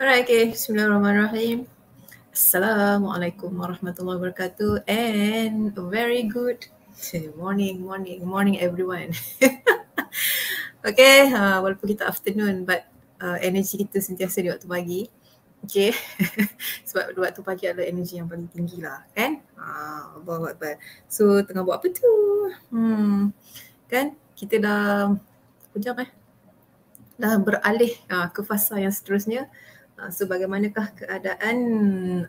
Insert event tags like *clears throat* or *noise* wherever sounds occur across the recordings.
Alright, okay. Bismillahirrahmanirrahim. Assalamualaikum warahmatullahi wabarakatuh and very good morning, morning, morning everyone. *laughs* okay, uh, walaupun kita afternoon but uh, energy kita sentiasa di waktu pagi. Okay, *laughs* sebab waktu pagi adalah energy yang paling tinggi lah kan. Uh, so, tengah buat apa tu? Hmm, kan, kita dah, sekejap eh, dah beralih uh, ke fasa yang seterusnya. Ah, so bagaimanakah keadaan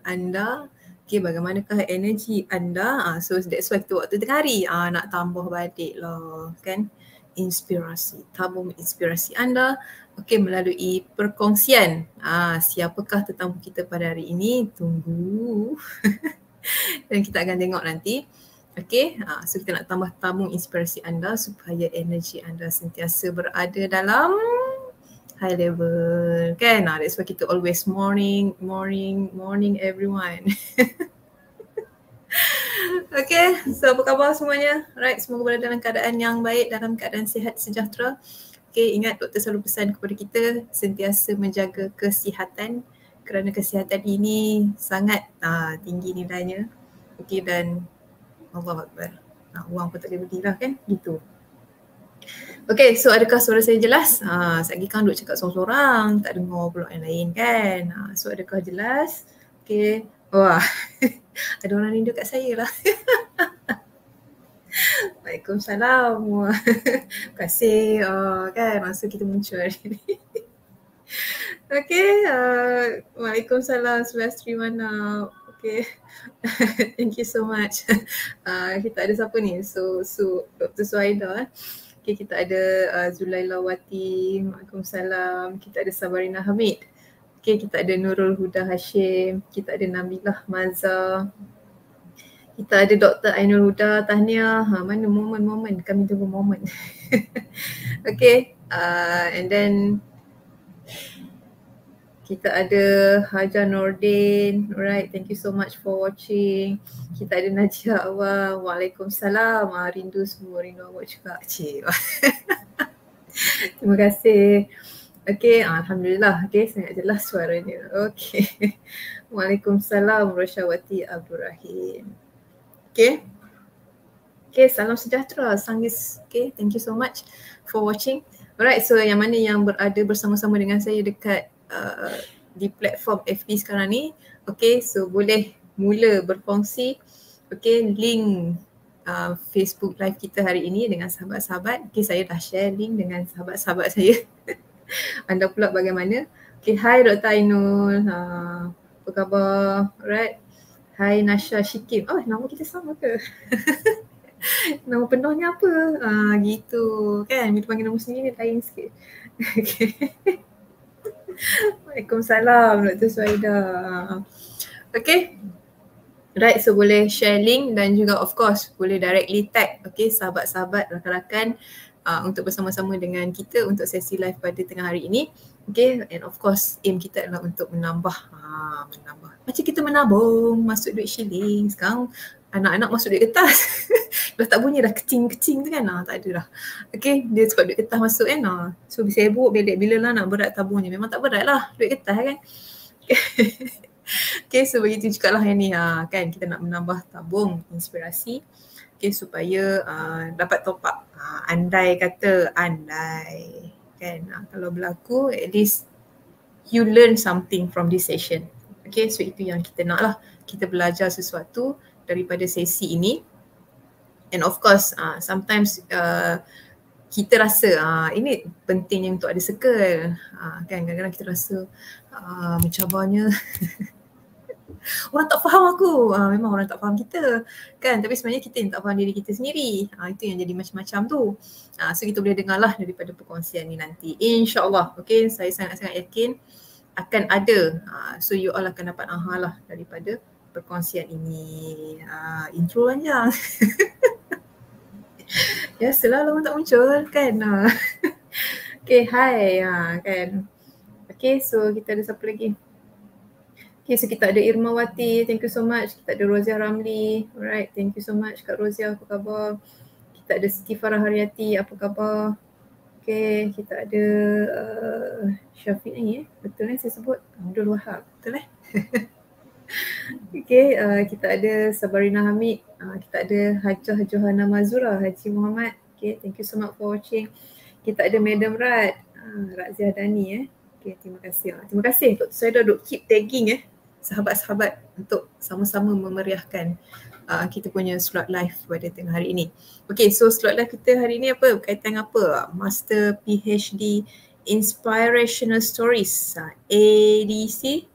anda? Okay, bagaimanakah energi anda? Ah, so that's why kita waktu tengah hari ah, nak tambah balik lah kan. Inspirasi, tabung inspirasi anda. Okay, melalui perkongsian. Uh, siapakah tetamu kita pada hari ini? Tunggu. *laughs* Dan kita akan tengok nanti. Okay, uh, so kita nak tambah tabung inspirasi anda supaya energi anda sentiasa berada dalam high level kan ah, that's why kita always morning morning morning everyone *laughs* Okay, so apa khabar semuanya? Right, semoga berada dalam keadaan yang baik, dalam keadaan sihat, sejahtera. Okay, ingat doktor selalu pesan kepada kita sentiasa menjaga kesihatan kerana kesihatan ini sangat uh, tinggi nilainya. Okay, dan Allah Akbar. Uh, ah, uang pun tak boleh berdirah kan? Gitu. Okay, so adakah suara saya jelas? Ha, saya lagi kan duduk cakap seorang-seorang, tak dengar pula yang lain kan? Ha, so adakah jelas? Okay, wah, *laughs* ada orang rindu kat saya lah. *laughs* Waalaikumsalam. Terima *laughs* kasih. Oh, kan, masa kita muncul hari ni. Okay, uh, Waalaikumsalam Sebelah Mana. Okay, thank you so much. Uh, kita ada siapa ni? So, so Dr. Suhaida. Eh. Okay, kita ada uh, Zulaila Wati, Waalaikumsalam. Kita ada Sabarina Hamid. Okay, kita ada Nurul Huda Hashim. Kita ada Nabilah Maza. Kita ada Dr. Ainul Huda. Tahniah. Ha, mana moment-moment? Kami tunggu moment. *laughs* okay. Uh, and then kita ada Hajar Nordin. Alright, thank you so much for watching. Kita ada Najia Awal. Waalaikumsalam. Ah, rindu semua rindu awak juga. *laughs* Terima kasih. Okay, Alhamdulillah. Okay, saya nak jelas suaranya. Okay. *laughs* Waalaikumsalam Roshawati Abdul Rahim. Okay. Okay, salam sejahtera. Sangis. Okay, thank you so much for watching. Alright, so yang mana yang berada bersama-sama dengan saya dekat Uh, di platform FB sekarang ni. Okay, so boleh mula berkongsi okay, link uh, Facebook live kita hari ini dengan sahabat-sahabat. Okay, saya dah share link dengan sahabat-sahabat *laughs* saya. Anda pula bagaimana? Okay, hi Dr. Ainul. Uh, apa khabar? Alright. Hai Nasha Shikim. Oh, nama kita sama ke? *laughs* nama penuhnya apa? Ah, gitu kan? Bila panggil nama sendiri, lain sikit. *laughs* Okay. Waalaikumsalam Dr. Suhaida. Okay. Right, so boleh share link dan juga of course boleh directly tag okay, sahabat-sahabat, rakan-rakan uh, untuk bersama-sama dengan kita untuk sesi live pada tengah hari ini. Okay, and of course aim kita adalah untuk menambah, ha, menambah. Macam kita menabung, masuk duit shilling sekarang anak-anak masuk duit kertas. dah *laughs* tak bunyi dah kecing-kecing tu kan. Nah, tak ada dah. Okay, dia cakap duit kertas masuk kan. Nah. So, sibuk bilik bila lah nak berat tabungnya. Memang tak berat lah duit kertas kan. *laughs* okay, so begitu juga lah yang ni. Ha, kan, kita nak menambah tabung inspirasi. Okay, supaya uh, dapat top up. Uh, ah, andai kata, andai. Kan, uh, kalau berlaku, at least you learn something from this session. Okay, so itu yang kita nak lah. Kita belajar sesuatu, daripada sesi ini and of course uh, sometimes uh, kita rasa uh, ini pentingnya untuk ada circle uh, kan kadang-kadang kita rasa uh, mencabarnya *laughs* orang tak faham aku uh, memang orang tak faham kita kan tapi sebenarnya kita yang tak faham diri kita sendiri uh, itu yang jadi macam-macam tu uh, so kita boleh dengarlah daripada perkongsian ni nanti insyaallah Okay, saya sangat-sangat yakin akan ada uh, so you all akan dapat aha lah daripada perkongsian ini uh, intro panjang. *laughs* ya selalu lama tak muncul kan. Ha. *laughs* okay, hi. ya kan. Okay, so kita ada siapa lagi? Okay, so kita ada Irma Wati. Thank you so much. Kita ada Rozia Ramli. Alright, thank you so much Kak Rozia. Apa khabar? Kita ada Siti Farah Haryati. Apa khabar? Okay, kita ada uh, Syafiq ni eh. Betul eh, saya sebut? Abdul Wahab. Betul eh? *laughs* *laughs* Okay, uh, kita ada Sabarina Hamid, uh, kita ada Hajah Johanna Mazura, Haji Muhammad. Okay, thank you so much for watching. Kita ada Madam Rad, uh, Razia Dani eh. Okay, terima kasih. Uh. Terima kasih untuk saya dah duk keep tagging eh sahabat-sahabat untuk sama-sama memeriahkan uh, kita punya slot live pada tengah hari ini. Okay, so slot live kita hari ini apa? Berkaitan dengan apa? Master PhD Inspirational Stories, uh, ADC. ADC.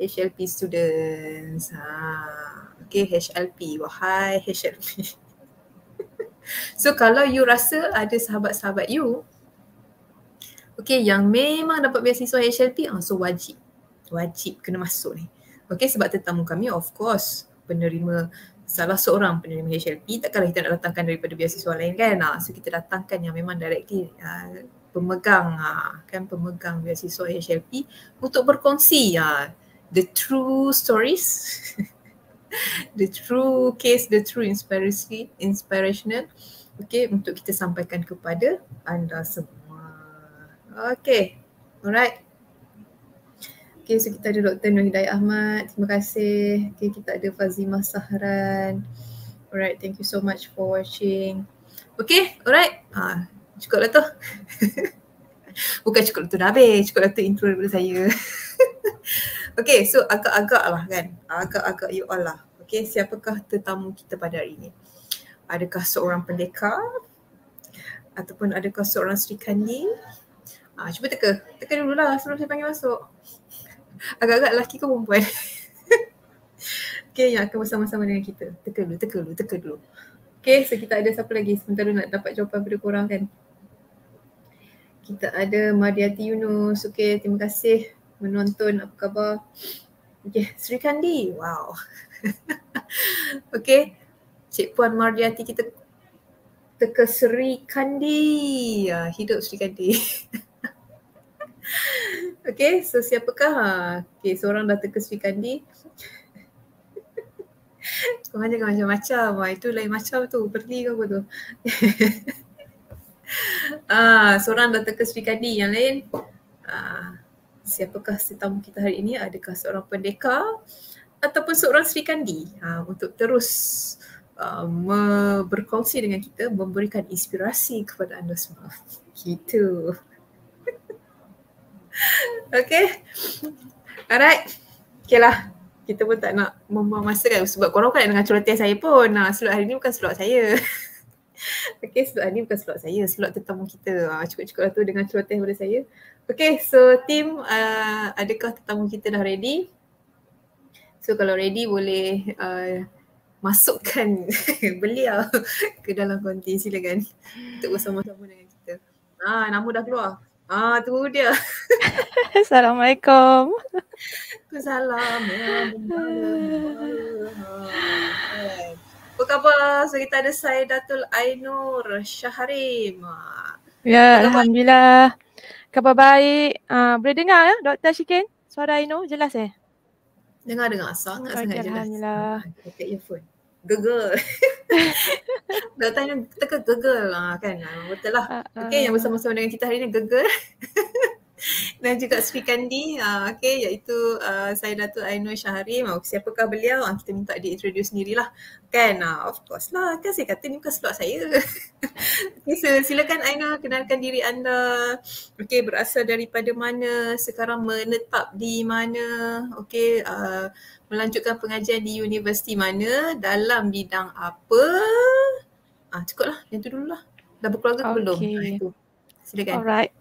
HLP students. Ha. Okay, HLP. Wahai HLP. *laughs* so kalau you rasa ada sahabat-sahabat you, okay, yang memang dapat beasiswa HLP, ha, ah, so wajib. Wajib kena masuk ni. Okay, sebab tetamu kami of course penerima salah seorang penerima HLP, takkanlah kita nak datangkan daripada beasiswa lain kan. Ha. So kita datangkan yang memang directly ha, pemegang, ha, kan pemegang beasiswa HLP untuk berkongsi. Ha the true stories, *laughs* the true case, the true inspiration, inspirational. Okay, untuk kita sampaikan kepada anda semua. Okay, alright. Okay, so kita ada Dr. Nur Hidayat Ahmad. Terima kasih. Okay, kita ada Fazimah Sahran. Alright, thank you so much for watching. Okay, alright. Ha, cukup lah tu. *laughs* Bukan cukup lah tu dah habis. Cukup lah tu intro daripada saya. *laughs* Okay, so agak-agak lah kan. Agak-agak you all lah. Okay, siapakah tetamu kita pada hari ini? Adakah seorang pendekar? Ataupun adakah seorang Sri Kandi? Ah, cuba teka. Teka dulu lah sebelum saya panggil masuk. Agak-agak lelaki ke perempuan? *laughs* okay, yang akan bersama-sama dengan kita. Teka dulu, teka dulu, teka dulu. Okay, so kita ada siapa lagi sementara nak dapat jawapan daripada korang kan? Kita ada Mariati Yunus. Okay, terima kasih menonton apa khabar. *sniffs* Okay, Sri Kandi. Wow. *laughs* okay. Cik Puan Mardiati kita teka Sri Kandi. Ya, hidup Sri Kandi. *laughs* okay, so siapakah? Ah, okay, seorang dah teka Sri Kandi. *laughs* kau hanya kau macam-macam. Wah, itu lain macam tu. Perli kau tu. ah, seorang dah teka Sri Kandi. Yang lain? Ah, siapakah tetamu kita hari ini? Adakah seorang pendekar ataupun seorang Sri Kandi ha, untuk terus uh, berkongsi dengan kita, memberikan inspirasi kepada anda semua. Gitu. *laughs* okay. Alright. Okay lah. Kita pun tak nak membuang masa kan sebab korang kan dengan celoteh saya pun. Nah, ha, slot hari ni bukan slot saya. *laughs* okay, slot hari ni bukan slot saya. Slot tetamu kita. Ha, cukup-cukup lah tu dengan celoteh pada saya. Okay, so team, uh, adakah tetamu kita dah ready? So kalau ready boleh uh, masukkan *laughs* beliau ke dalam konti, silakan. Untuk bersama-sama dengan kita. Ah, nama dah keluar. Ah, tu dia. *laughs* Assalamualaikum. Assalamualaikum. Apa khabar? So kita ada saya Datul Ainur Syaharim. Ah. Ya, Alhamdulillah. Khabar baik. Uh, boleh dengar ya eh, Dr. Shikin? Suara Aino jelas eh? Dengar-dengar. Sangat-sangat jelas. Alhamdulillah. Okay, ah, earphone. Gegel. Dah *laughs* tanya teka gegel lah kan. Ah, betul lah. Uh, uh, okay yang bersama-sama dengan kita hari ni gegel. *laughs* *laughs* dan juga Sri Kandi uh, okay, iaitu uh, saya Datuk Ainul Syahrim. Uh, siapakah beliau? Uh, kita minta dia introduce sendirilah. Kan? Uh, of course lah. Kan saya kata ni bukan slot saya. *laughs* okay, so, silakan Ainul kenalkan diri anda. Okay, berasal daripada mana? Sekarang menetap di mana? Okay, uh, melanjutkan pengajian di universiti mana? Dalam bidang apa? Ah, uh, cukup lah. Yang tu dululah. Dah berkeluarga okay. belum? Okay. Silakan. Alright.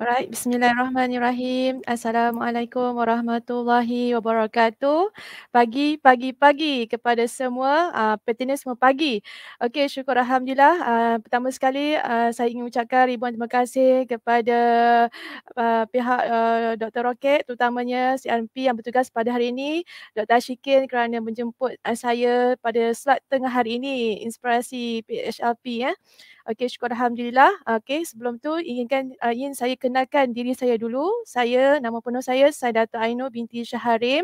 Alright, bismillahirrahmanirrahim. Assalamualaikum warahmatullahi wabarakatuh. Pagi, pagi, pagi kepada semua, uh, ah, petinis semua pagi. Okay, syukur Alhamdulillah. Uh, pertama sekali, uh, saya ingin ucapkan ribuan terima kasih kepada uh, pihak uh, Dr. Rocket, terutamanya CRMP yang bertugas pada hari ini, Dr. Ashikin kerana menjemput uh, saya pada slot tengah hari ini, inspirasi PHLP. Eh. Ya. Okay, syukur Alhamdulillah. Okay, sebelum tu, inginkan uh, ingin saya kenal perkenalkan diri saya dulu. Saya, nama penuh saya, saya Dato' Aino binti Syaharim.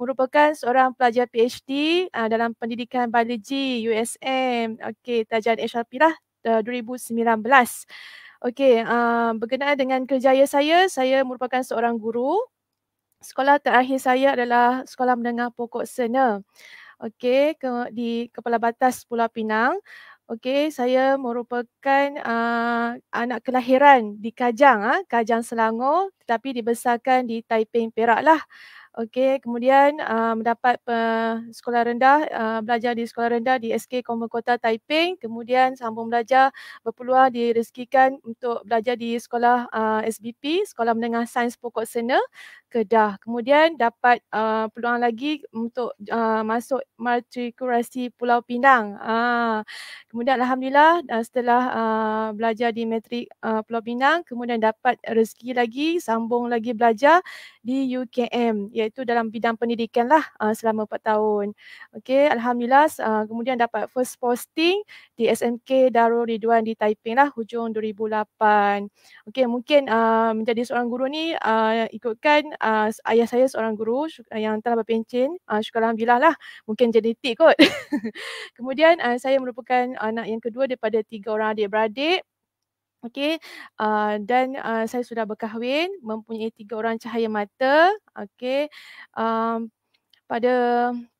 Merupakan seorang pelajar PhD uh, ah, dalam pendidikan biologi USM. Okey, tajaan HRP lah uh, 2019. Okey, uh, berkenaan dengan kerjaya saya, saya merupakan seorang guru. Sekolah terakhir saya adalah Sekolah Menengah Pokok Sena. Okey, ke, di Kepala Batas Pulau Pinang. Okey, saya merupakan uh, anak kelahiran di Kajang, uh, Kajang Selangor tetapi dibesarkan di Taiping Perak lah. Okey, kemudian uh, mendapat uh, sekolah rendah, uh, belajar di sekolah rendah di SK Komer Kota Taiping, kemudian sambung belajar berpeluang direzekikan untuk belajar di sekolah uh, SBP, Sekolah Menengah Sains Pokok Sena. Kedah. Kemudian dapat uh, peluang lagi untuk uh, masuk matrikulasi Pulau Pinang. Ah. Kemudian alhamdulillah uh, setelah uh, belajar di matrik uh, Pulau Pinang, kemudian dapat rezeki lagi sambung lagi belajar di UKM iaitu dalam bidang pendidikan lah uh, selama 4 tahun. Okey, alhamdulillah uh, kemudian dapat first posting di SMK Darul Ridwan di Taiping lah hujung 2008. Okey, mungkin uh, menjadi seorang guru ni uh, ikutkan uh, ayah saya seorang guru ah, yang telah berpencin. Uh, ah, syukur Alhamdulillah lah. Mungkin genetik kot. *laughs* Kemudian uh, saya merupakan anak yang kedua daripada tiga orang adik-beradik. Okey, uh, dan uh, saya sudah berkahwin, mempunyai tiga orang cahaya mata. Okey, um, pada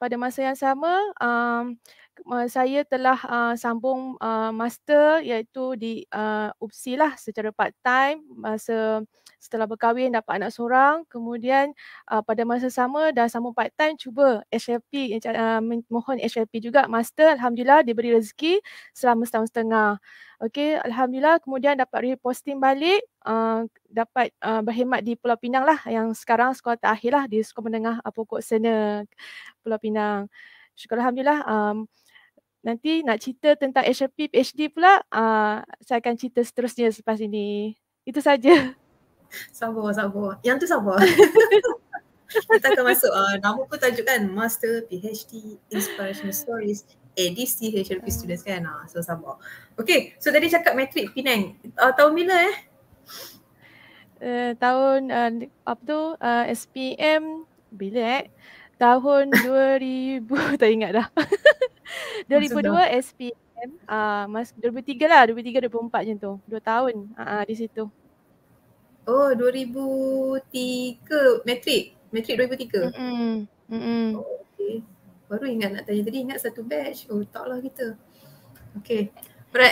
pada masa yang sama, um, Eh, saya telah uh, sambung uh, master iaitu di uh, UPSI lah secara part time masa setelah berkahwin dapat anak seorang kemudian uh, pada masa sama dah sambung part time cuba SFP, uh, mohon SFP juga master alhamdulillah diberi rezeki selama setahun setengah okey alhamdulillah kemudian dapat reposting balik uh, dapat uh, berkhidmat di Pulau Pinang lah yang sekarang sekolah terakhir lah di sekolah menengah Pokok Sena Pulau Pinang Syukur Alhamdulillah um, nanti nak cerita tentang HRP PhD pula uh, saya akan cerita seterusnya selepas ini. Itu saja. Sabar, sabar. Yang tu sabar. *laughs* Kita akan masuk. Uh, nama pun tajuk kan Master PhD Inspiration Stories ADC HRP uh. Hmm. Students kan. Uh, so sabar. Okay. So tadi cakap matrik Penang. Uh, tahun bila eh? Uh, tahun uh, apa tu uh, eh, SPM bila eh tahun 2000 *laughs* *laughs* tak ingat dah 2002 SPM uh, mas, 2003 lah 2003 2004 je tu 2 tahun uh, di situ Oh 2003 Matrik Matrik 2003 Hmm Hmm oh, okay. Baru ingat nak tanya tadi Ingat satu batch Oh tak lah kita Okay Right.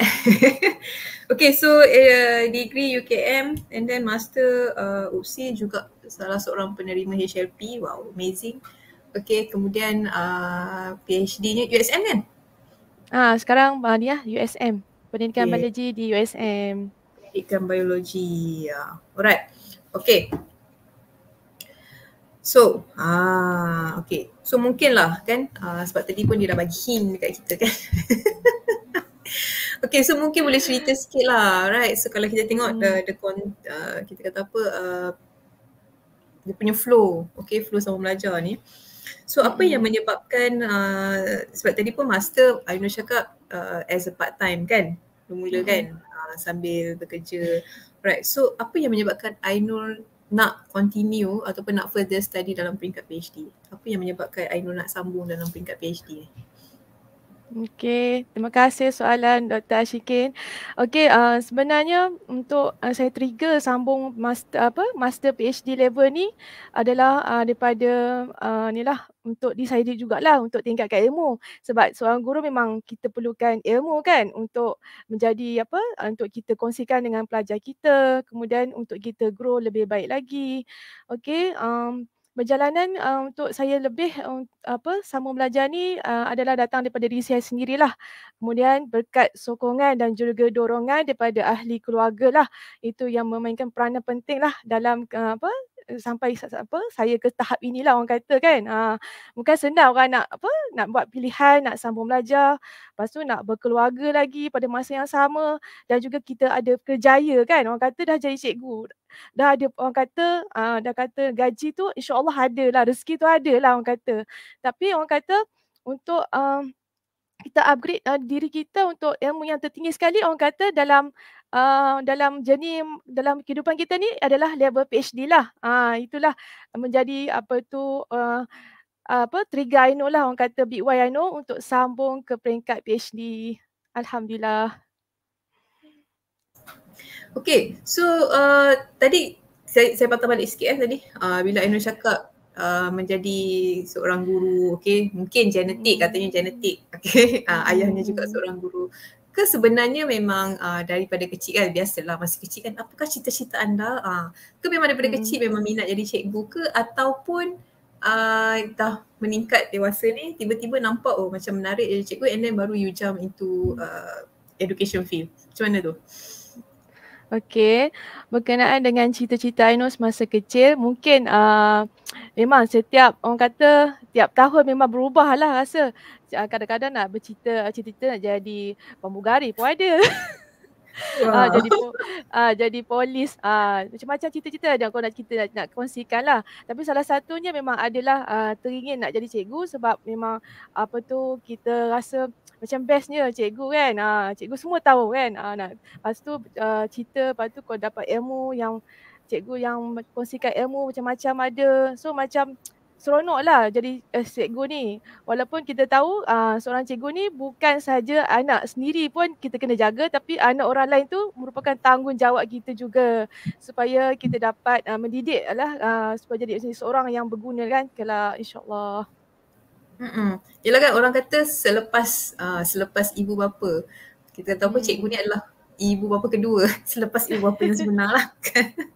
*laughs* okay, so uh, degree UKM and then master uh, UPSI juga salah seorang penerima HLP. Wow, amazing. Uh, Okay, kemudian uh, PhD-nya USM kan? Ah, sekarang uh, ah, dia lah, USM. Pendidikan okay. Biologi di USM. Pendidikan Biologi. Uh. Alright. Okay. So, ah, okay. So, mungkin lah, kan uh, sebab tadi pun dia dah bagi hint dekat kita kan. *laughs* okay, so mungkin boleh cerita sikit lah. Alright. So, kalau kita tengok hmm. the, uh, the con, uh, kita kata apa, uh, dia punya flow. Okay, flow sama belajar ni. So apa mm-hmm. yang hmm. menyebabkan uh, sebab tadi pun master Ainul cakap uh, as a part time kan bermula mm-hmm. kan uh, sambil bekerja right so apa yang menyebabkan Ainul nak continue ataupun nak further study dalam peringkat PhD apa yang menyebabkan Ainul nak sambung dalam peringkat PhD ni Okey, terima kasih soalan Dr. Ashikin. Okey, uh, sebenarnya untuk uh, saya trigger sambung master apa master PhD level ni adalah uh, daripada uh, ni lah untuk decided jugalah untuk tingkatkan ilmu sebab seorang guru memang kita perlukan ilmu kan untuk menjadi apa uh, untuk kita kongsikan dengan pelajar kita kemudian untuk kita grow lebih baik lagi okey um, Perjalanan uh, untuk saya lebih uh, apa sama belajar ni uh, adalah datang daripada diri saya sendirilah. Kemudian berkat sokongan dan juga dorongan daripada ahli keluarga lah. Itu yang memainkan peranan penting lah dalam uh, apa Eh, sampai apa saya ke tahap inilah orang kata kan ha, bukan senang orang nak apa nak buat pilihan nak sambung belajar lepas tu nak berkeluarga lagi pada masa yang sama dan juga kita ada kerjaya kan orang kata dah jadi cikgu dah ada orang kata ha, dah kata gaji tu insyaallah ada lah rezeki tu ada lah orang kata tapi orang kata untuk um, kita upgrade uh, diri kita untuk ilmu yang tertinggi sekali orang kata dalam uh, dalam jenis dalam kehidupan kita ni adalah level PhD lah. Uh, itulah menjadi apa tu uh, apa trigger I know lah orang kata big why I know untuk sambung ke peringkat PhD. Alhamdulillah. Okay, so uh, tadi saya, saya patah balik sikit eh tadi uh, bila Aino cakap uh, menjadi seorang guru okey mungkin genetik hmm. katanya genetik okey uh, *laughs* ah, ayahnya juga hmm. seorang guru ke sebenarnya memang uh, daripada kecil kan biasalah masa kecil kan apakah cita-cita anda uh, ke memang daripada hmm. kecil memang minat jadi cikgu ke ataupun uh, dah meningkat dewasa ni tiba-tiba nampak oh macam menarik jadi cikgu and then baru you jump into uh, education field macam mana tu Okey, berkenaan dengan cita-cita Aino semasa kecil, mungkin uh, memang setiap orang kata tiap tahun memang berubah lah rasa. Ah, kadang-kadang nak bercita, cita nak jadi pembugari pun ada. *laughs* Ah, jadi ah, jadi polis. Ah, macam-macam cerita-cerita yang kau nak kita nak, nak kongsikan lah. Tapi salah satunya memang adalah ah, teringin nak jadi cikgu sebab memang apa tu kita rasa macam bestnya cikgu kan. Ah, cikgu semua tahu kan. Ah, nak. Lepas tu ah, cerita, lepas tu kau dapat ilmu yang cikgu yang kongsikan ilmu macam-macam ada. So macam seronok lah jadi uh, cikgu ni. Walaupun kita tahu uh, seorang cikgu ni bukan saja anak sendiri pun kita kena jaga tapi anak orang lain tu merupakan tanggungjawab kita juga supaya kita dapat uh, mendidik lah uh, supaya jadi seorang yang berguna kan kelak insyaAllah. Yelah kan orang kata selepas uh, selepas ibu bapa kita tahu pun hmm. cikgu ni adalah ibu bapa kedua *laughs* selepas ibu bapa yang sebenar lah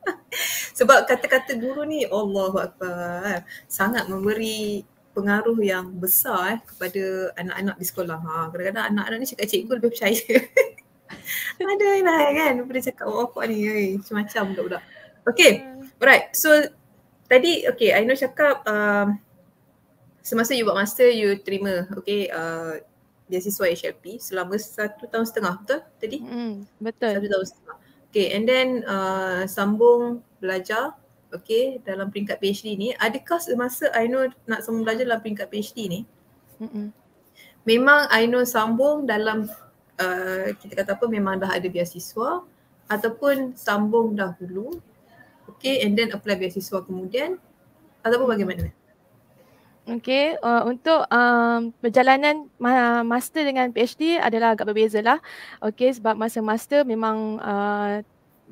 *laughs* sebab kata-kata guru ni Allah Allahuakbar sangat memberi pengaruh yang besar eh, kepada anak-anak di sekolah ha, kadang-kadang anak-anak ni cakap cikgu lebih percaya *laughs* ada lah kan boleh cakap oh, ni macam-macam budak-budak okay alright so tadi okay Aino cakap um, semasa you buat master you terima okay uh, beasiswa HLP selama satu tahun setengah betul tadi? Mm, betul. Satu tahun setengah. Okay and then uh, sambung belajar okay dalam peringkat PhD ni adakah semasa know nak sambung belajar dalam peringkat PhD ni Mm-mm. memang Aino sambung dalam uh, kita kata apa memang dah ada beasiswa ataupun sambung dahulu okay and then apply beasiswa kemudian ataupun bagaimana? Mm. Okay, uh, untuk um, perjalanan ma- master dengan PhD adalah agak berbeza lah. Okay, sebab masa master memang uh,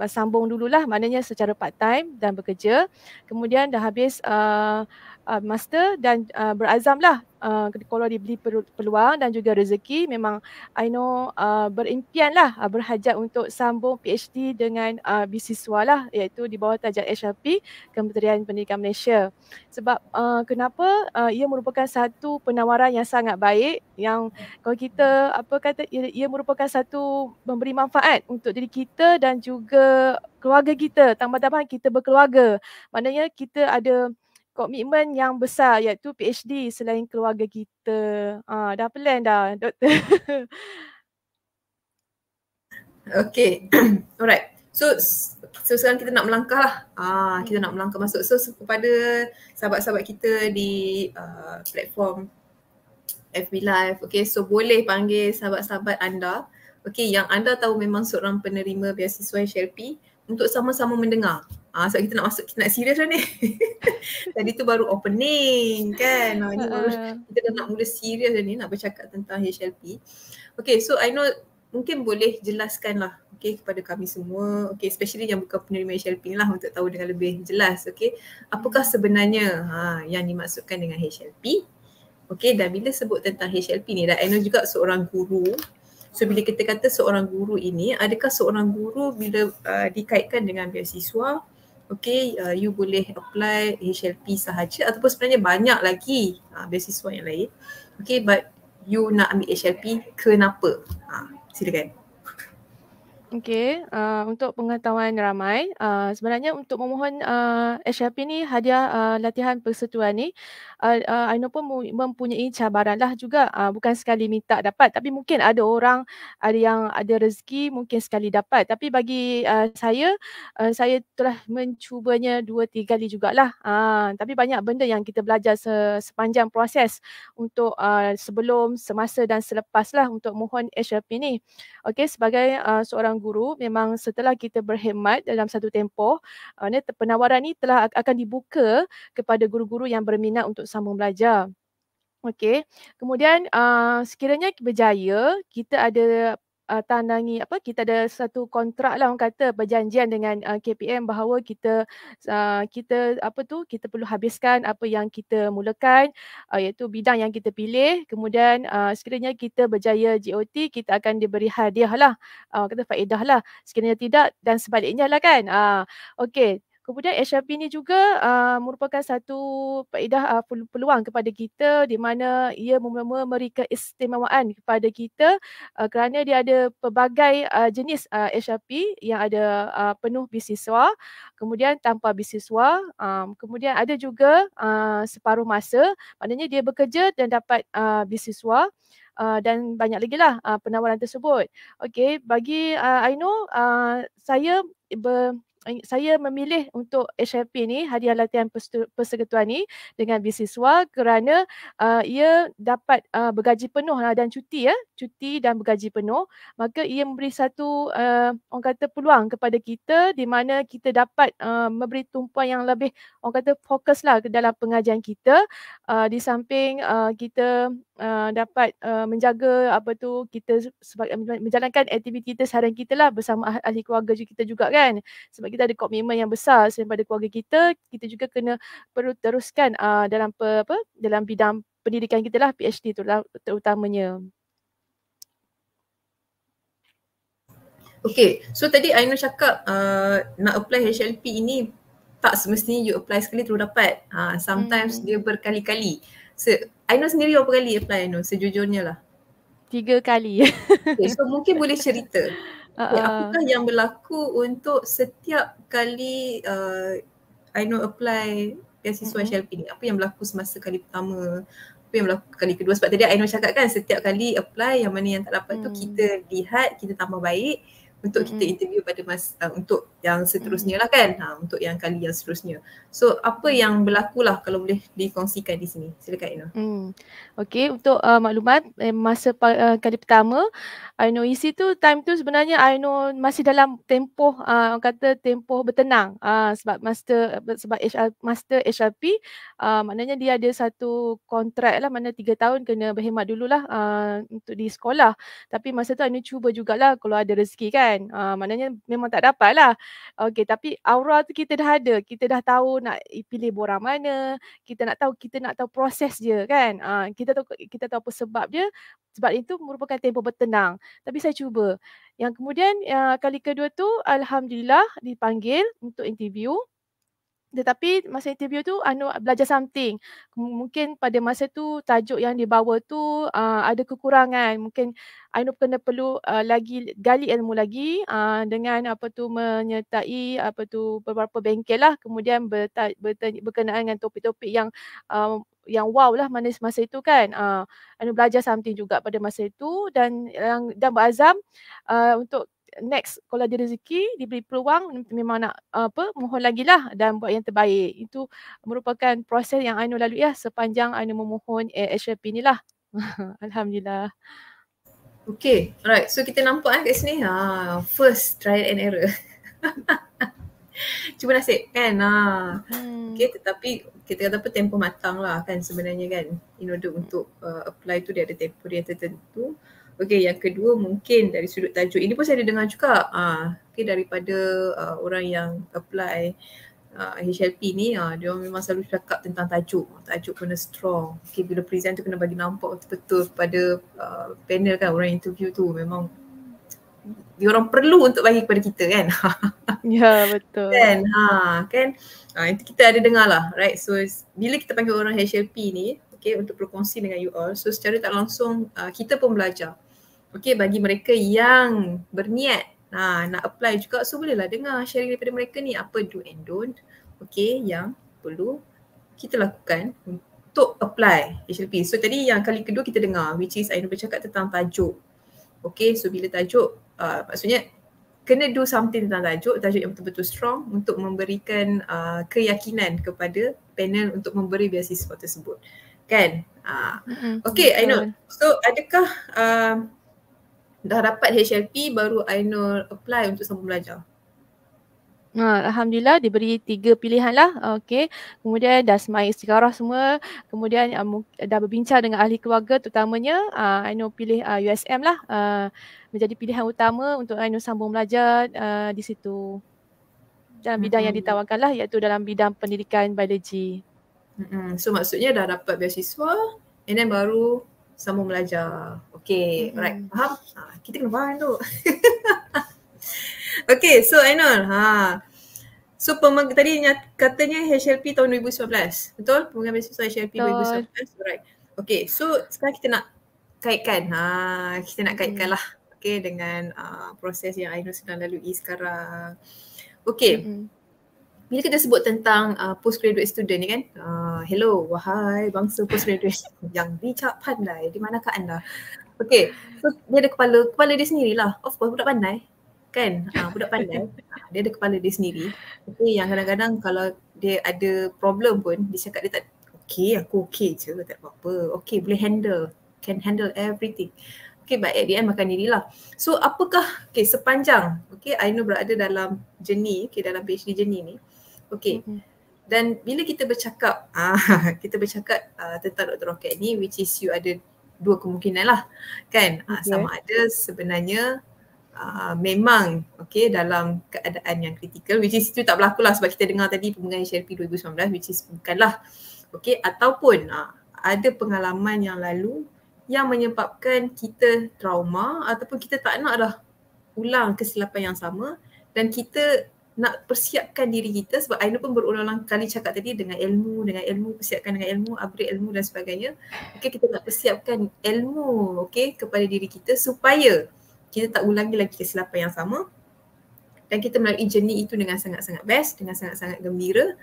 sambung dululah maknanya secara part time dan bekerja. Kemudian dah habis uh, uh, master dan uh, berazamlah uh, kalau diberi peluang dan juga rezeki memang I know uh, berimpian lah uh, berhajat untuk sambung PhD dengan uh, bisiswa lah iaitu di bawah tajuk HLP Kementerian Pendidikan Malaysia sebab uh, kenapa uh, ia merupakan satu penawaran yang sangat baik yang kalau kita apa kata ia, ia merupakan satu memberi manfaat untuk diri kita dan juga keluarga kita tambah-tambah kita berkeluarga maknanya kita ada komitmen yang besar iaitu PhD selain keluarga kita. Ah, dah plan dah *laughs* doktor. Okay. *clears throat* Alright. So, so sekarang kita nak melangkah lah. Ah, hmm. kita nak melangkah masuk. So, kepada sahabat-sahabat kita di uh, platform FB Live. Okay. So boleh panggil sahabat-sahabat anda. Okay. Yang anda tahu memang seorang penerima beasiswa SHRP untuk sama-sama mendengar. Ah, sebab kita nak masuk, kita nak serius lah ni. *laughs* Tadi tu baru opening kan. Ah, ni baru, kita dah nak mula serius lah ni nak bercakap tentang HLP. Okay, so I know mungkin boleh jelaskan lah okay, kepada kami semua. Okay, especially yang bukan penerima HLP lah untuk tahu dengan lebih jelas. Okay, apakah sebenarnya ha, yang dimaksudkan dengan HLP? Okay, dan bila sebut tentang HLP ni, dan I know juga seorang guru So bila kita kata seorang guru ini, adakah seorang guru bila uh, dikaitkan dengan beasiswa, okay, uh, you boleh apply HLP sahaja ataupun sebenarnya banyak lagi uh, beasiswa yang lain. Okay, but you nak ambil HLP kenapa? Ha, silakan. Okay, uh, untuk pengetahuan ramai, uh, sebenarnya untuk memohon uh, HRP ni hadiah uh, latihan persetuan ni, uh, uh, Aino pun mempunyai cabaran lah juga. Uh, bukan sekali minta dapat, tapi mungkin ada orang ada yang ada rezeki mungkin sekali dapat. Tapi bagi uh, saya, uh, saya telah mencubanya dua tiga kali jugalah. Uh, tapi banyak benda yang kita belajar se- sepanjang proses untuk uh, sebelum, semasa dan selepas lah untuk mohon HRP ni. Okay, sebagai uh, seorang guru memang setelah kita berkhidmat dalam satu tempoh uh, penawaran ini telah akan dibuka kepada guru-guru yang berminat untuk sambung belajar. Okey. Kemudian uh, sekiranya berjaya kita ada uh, tandangi apa kita ada satu kontrak lah orang kata perjanjian dengan uh, KPM bahawa kita uh, kita apa tu kita perlu habiskan apa yang kita mulakan uh, iaitu bidang yang kita pilih kemudian uh, sekiranya kita berjaya GOT kita akan diberi hadiah lah uh, kata faedah lah sekiranya tidak dan sebaliknya lah kan uh, okey Kemudian HRP ini juga uh, merupakan satu faedah uh, peluang kepada kita di mana ia memberikan istimewaan kepada kita uh, kerana dia ada pelbagai uh, jenis uh, HRP yang ada uh, penuh bisiswa, kemudian tanpa bisiswa, um, kemudian ada juga uh, separuh masa, maknanya dia bekerja dan dapat uh, bisiswa. Uh, dan banyak lagi lah uh, penawaran tersebut. Okey, bagi uh, know uh, saya ber, saya memilih untuk HLP ni, hadiah latihan persekutuan ni dengan bisiswa kerana uh, ia dapat uh, bergaji penuh lah dan cuti ya, cuti dan bergaji penuh. Maka ia memberi satu uh, orang kata peluang kepada kita di mana kita dapat uh, memberi tumpuan yang lebih orang kata fokus lah ke dalam pengajian kita uh, di samping uh, kita Uh, dapat uh, menjaga apa tu kita sebagai eh, menjalankan aktiviti kita seharian kita lah bersama ah, ahli keluarga kita juga kan sebab kita ada komitmen yang besar selain pada keluarga kita kita juga kena perlu teruskan uh, dalam pe, apa dalam bidang pendidikan kita lah PhD tu lah terutamanya Okay, so tadi Aino cakap uh, nak apply HLP ini tak semestinya you apply sekali terus dapat. Uh, sometimes hmm. dia berkali-kali. Se, Aino sendiri berapa kali apply Aino sejujurnya lah? Tiga kali. okay, so mungkin boleh cerita. Uh-uh. *laughs* Okay, ah. yang berlaku untuk setiap kali uh, Aino apply beasiswa mm-hmm. SLP ni? Apa yang berlaku semasa kali pertama? Apa yang berlaku kali kedua? Sebab tadi Aino cakap kan setiap kali apply yang mana yang tak dapat mm. tu hmm. kita lihat, kita tambah baik untuk mm kita interview pada mas uh, untuk yang seterusnya lah kan ha, untuk yang kali yang seterusnya so apa yang berlaku lah kalau boleh dikongsikan di sini silakan Ina mm. Okay untuk uh, maklumat eh, masa uh, kali pertama I know isi tu time tu sebenarnya I know masih dalam tempoh uh, kata tempoh bertenang uh, sebab master sebab HR, master HRP uh, ah, maknanya dia ada satu kontrak lah mana tiga tahun kena berhemat dululah uh, untuk di sekolah tapi masa tu I know cuba jugalah kalau ada rezeki kan uh, maknanya memang tak dapat lah okay, tapi aura tu kita dah ada kita dah tahu nak pilih borang mana kita nak tahu kita nak tahu proses dia kan uh, kita tahu kita tahu apa sebab dia sebab itu merupakan tempoh bertenang tapi saya cuba. Yang kemudian uh, kali kedua tu alhamdulillah dipanggil untuk interview tetapi masa interview tu Anu belajar something. Mungkin pada masa tu tajuk yang dibawa tu uh, ada kekurangan. Mungkin Anu kena perlu uh, lagi gali ilmu lagi uh, dengan apa tu menyertai apa tu beberapa bengkel lah kemudian berta- bertanya, berkenaan dengan topik-topik yang uh, yang wow lah manis masa itu kan uh, Anu belajar something juga pada masa itu dan yang dan berazam uh, untuk next kalau ada rezeki diberi peluang memang nak apa mohon lagi lah dan buat yang terbaik. Itu merupakan proses yang Ainul lalui ya sepanjang Ainul memohon HRP ni lah. *laughs* Alhamdulillah. Okay, alright. So kita nampak kan kat sini ha, first trial and error. *laughs* Cuba nasib kan. Ha. Hmm. Okay, tetapi kita kata apa tempoh matang lah kan sebenarnya kan. In order untuk uh, apply tu dia ada tempoh dia tertentu. Okey, yang kedua mungkin dari sudut tajuk ini pun saya ada dengar juga uh, ah, okay, daripada uh, orang yang apply uh, ah, HLP ni uh, dia memang selalu cakap tentang tajuk. Tajuk kena strong. Okay, bila present tu kena bagi nampak betul-betul pada uh, panel kan orang interview tu memang dia orang perlu untuk bagi kepada kita kan. *laughs* ya yeah, betul. Kan ha kan. Ha, itu kita ada dengar lah right. So bila kita panggil orang HLP ni okay untuk berkongsi dengan you all. So secara tak langsung uh, kita pun belajar. Okay bagi mereka yang berniat ha, nak apply juga so bolehlah dengar sharing daripada mereka ni apa do and don't okay yang perlu kita lakukan untuk apply HLP. So tadi yang kali kedua kita dengar which is Ainul bercakap tentang tajuk. Okay so bila tajuk uh, maksudnya kena do something tentang tajuk, tajuk yang betul-betul strong untuk memberikan uh, keyakinan kepada panel untuk memberi beasiswa tersebut. Kan? Uh, mm-hmm. Okay Ainul. So adakah uh, dah dapat HLP baru Ainul apply untuk sambung belajar. Ha, Alhamdulillah diberi tiga pilihan lah. Okay. Kemudian dah semai istikharah semua. Kemudian uh, dah berbincang dengan ahli keluarga terutamanya. Uh, Aino pilih uh, USM lah. Uh, menjadi pilihan utama untuk Aino sambung belajar uh, di situ. Dalam bidang hmm yang ditawarkan lah iaitu dalam bidang pendidikan biologi. Mm-hmm. So maksudnya dah dapat beasiswa and then baru sambung belajar. Okay, mm-hmm. right. Faham? Ha, kita kena faham tu. *laughs* okay, so Ainul. Ha. So, pemang. tadi nyat- katanya HLP tahun 2019. Betul? Pemegang beasiswa HLP Betul. 2019. Right. Okay, so sekarang kita nak kaitkan. Ha, kita nak mm-hmm. kaitkan lah. Okay, dengan uh, proses yang Ainul sedang lalui sekarang. Okay. Mm-hmm. Bila kita sebut tentang uh, postgraduate student ni kan uh, Hello, wahai bangsa postgraduate *laughs* yang bijak pandai Di manakah anda? Okay. So dia ada kepala, kepala dia sendiri lah. Of course budak pandai. Kan? Ha, budak pandai. *laughs* Ah, dia ada kepala dia sendiri. Okay yang kadang-kadang kalau dia ada problem pun dia cakap dia tak okay aku okay je tak apa-apa. Okay boleh handle. Can handle everything. Okay but at the end makan dirilah. So apakah okay sepanjang okay I know berada dalam jenis okay dalam PhD jenis ni. Okay. Mm-hmm. Dan bila kita bercakap, *laughs* ah, kita bercakap ah, tentang Dr. Rocket ni which is you ada dua kemungkinan lah kan okay. Ah, sama ada sebenarnya uh, memang okay dalam keadaan yang kritikal which is itu tak berlaku lah sebab kita dengar tadi pembangunan HRP 2019 which is bukanlah okay ataupun uh, ada pengalaman yang lalu yang menyebabkan kita trauma ataupun kita tak nak dah ulang kesilapan yang sama dan kita nak persiapkan diri kita sebab Aina pun berulang-ulang kali cakap tadi dengan ilmu, dengan ilmu, persiapkan dengan ilmu, upgrade ilmu dan sebagainya. okey kita nak persiapkan ilmu okey kepada diri kita supaya kita tak ulangi lagi kesilapan yang sama dan kita melalui jenis itu dengan sangat-sangat best, dengan sangat-sangat gembira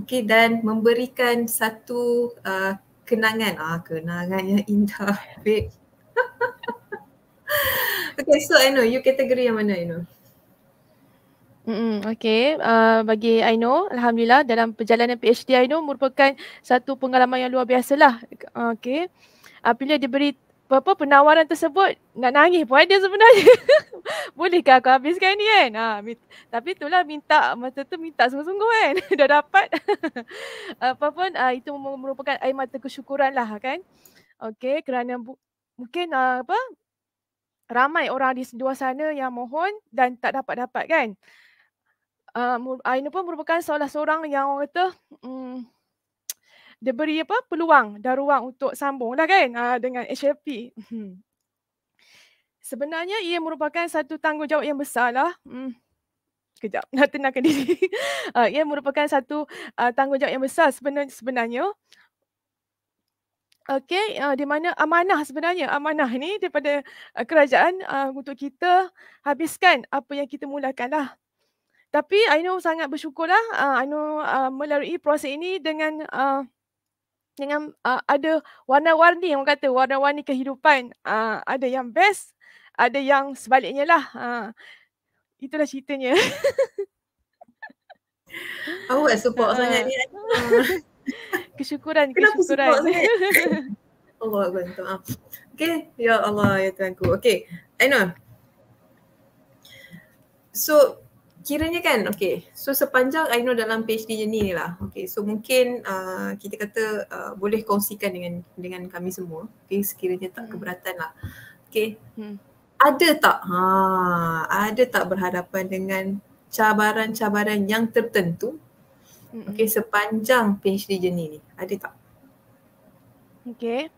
okey dan memberikan satu uh, kenangan. Ah, kenangan yang indah, babe. *laughs* okay, so I know you kategori yang mana, you know? Mm-mm, okay, uh, ah, bagi Aino, Alhamdulillah dalam perjalanan PhD Aino merupakan satu pengalaman yang luar biasa lah. Uh, ah, okay, apabila diberi apa penawaran tersebut, nak nangis pun ada sebenarnya. *laughs* Bolehkah aku habiskan ni kan? Uh, tapi itulah minta, masa tu minta sungguh-sungguh kan. *laughs* Dah dapat. *laughs* apa pun, uh, itu merupakan air mata kesyukuran lah kan. Okay, kerana mungkin uh, apa, ramai orang di luar sana yang mohon dan tak dapat-dapat kan uh, ah, Aina ah, pun merupakan salah seorang yang orang kata um, dia beri apa peluang dan ruang untuk sambung lah kan uh, dengan HLP. Hmm. Sebenarnya ia merupakan satu tanggungjawab yang besar lah. Um, kejap, *laughs* nak tenangkan diri. uh, *laughs* ia merupakan satu uh, tanggungjawab yang besar sebenar- sebenarnya. Okey, uh, di mana amanah sebenarnya. Amanah ni daripada uh, kerajaan uh, untuk kita habiskan apa yang kita mulakan lah. Tapi I know sangat bersyukurlah uh, Aino uh, melalui proses ini dengan uh, dengan uh, ada warna-warni yang kata warna-warni kehidupan. Uh, ada yang best, ada yang sebaliknya lah. Uh, itulah ceritanya. *laughs* aku *laughs* oh, support uh, sangat ni. Eh? Uh, kesyukuran, Kenapa *laughs* kesyukuran. Kenapa support oh, Allah aku minta Okay, ya Allah ya Tuanku okay I know So, kiranya kan okay so sepanjang I know dalam PhD ni lah okay so mungkin uh, kita kata uh, boleh kongsikan dengan dengan kami semua okay sekiranya tak hmm. keberatan lah okay hmm. ada tak ha ada tak berhadapan dengan cabaran-cabaran yang tertentu hmm. okay sepanjang PhD ni ada tak okay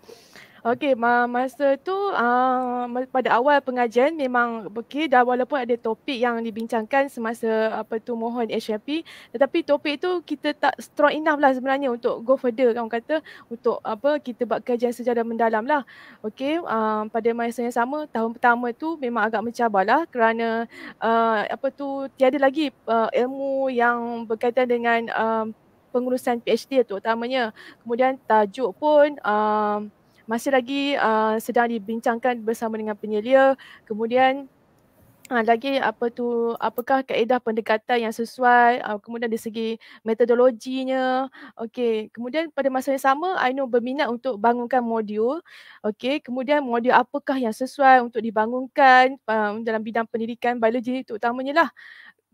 Okey, ma- masa tu uh, pada awal pengajian memang okey dah walaupun ada topik yang dibincangkan semasa apa tu mohon HMP tetapi topik tu kita tak strong enough lah sebenarnya untuk go further kan kata untuk apa kita buat kajian sejarah mendalam lah. Okey, uh, pada masa yang sama tahun pertama tu memang agak mencabar lah kerana uh, apa tu tiada lagi uh, ilmu yang berkaitan dengan uh, pengurusan PhD tu. terutamanya. Kemudian tajuk pun uh, masih lagi uh, sedang dibincangkan bersama dengan penyelia. Kemudian Ha, lagi apa tu apakah kaedah pendekatan yang sesuai uh, kemudian dari segi metodologinya okey kemudian pada masa yang sama Aino berminat untuk bangunkan modul okey kemudian modul apakah yang sesuai untuk dibangunkan uh, dalam bidang pendidikan biologi terutamanya lah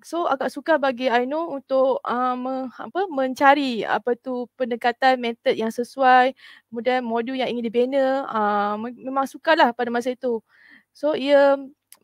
so agak suka bagi Aino untuk uh, apa mencari apa tu pendekatan method yang sesuai kemudian modul yang ingin dibina uh, memang lah pada masa itu so ia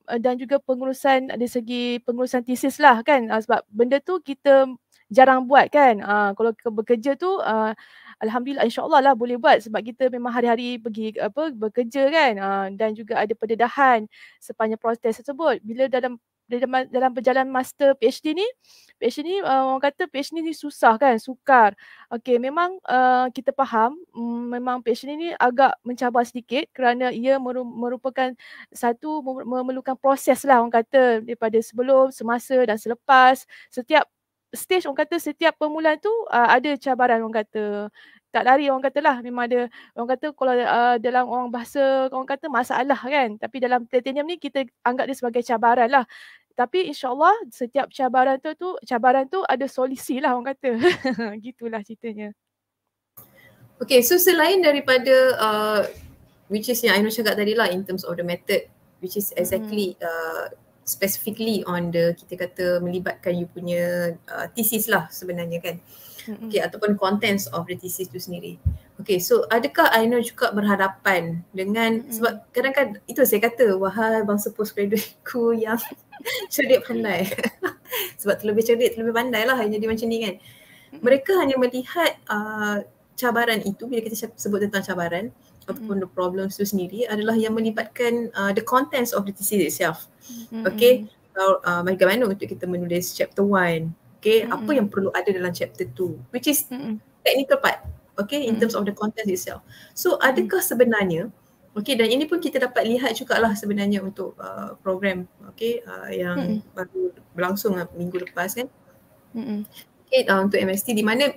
uh, dan juga pengurusan ada segi pengurusan thesis lah kan uh, sebab benda tu kita jarang buat kan uh, kalau ke- bekerja tu uh, Alhamdulillah insyaAllah lah boleh buat sebab kita memang hari-hari pergi apa bekerja kan aa, dan juga ada pendedahan sepanjang proses tersebut. Bila dalam dalam dalam perjalanan master PhD ni PhD ni uh, orang kata PhD ni susah kan sukar okey memang uh, kita faham um, memang PhD ni agak mencabar sedikit kerana ia merupakan satu memerlukan proses lah orang kata daripada sebelum semasa dan selepas setiap stage orang kata setiap permulaan tu uh, ada cabaran orang kata tak lari orang kata lah memang ada orang kata kalau uh, dalam orang bahasa orang kata masalah kan tapi dalam titanium ni kita anggap dia sebagai cabaran lah tapi insyaAllah setiap cabaran tu, tu cabaran tu ada solusi lah orang kata *laughs* gitulah ceritanya Okay so selain daripada uh, which is yang Aino cakap tadi lah in terms of the method which is exactly hmm. uh, specifically on the kita kata melibatkan you punya uh, thesis lah sebenarnya kan mm-hmm. okay ataupun contents of the thesis tu sendiri okay so adakah Aino juga berhadapan dengan hmm sebab kadang-kadang itu saya kata wahai bangsa postgraduate ku *laughs* yang *laughs* cerdik pandai *laughs* sebab terlebih cerdik terlebih pandai lah hanya dia macam ni kan mereka hanya melihat uh, cabaran itu bila kita sebut tentang cabaran ataupun mm. the problems tu sendiri adalah yang melibatkan uh, the contents of the thesis itself. Mm-hmm. Okay, so, uh, bagaimana untuk kita menulis chapter 1, Okay, mm-hmm. apa yang perlu ada dalam chapter 2 which is mm-hmm. technical part. Okay, in mm-hmm. terms of the content itself. So, adakah mm-hmm. sebenarnya Okay, dan ini pun kita dapat lihat juga lah sebenarnya untuk uh, program okay, uh, yang mm-hmm. baru berlangsung lah minggu lepas kan. Mm-hmm. Okay, uh, untuk MST di mana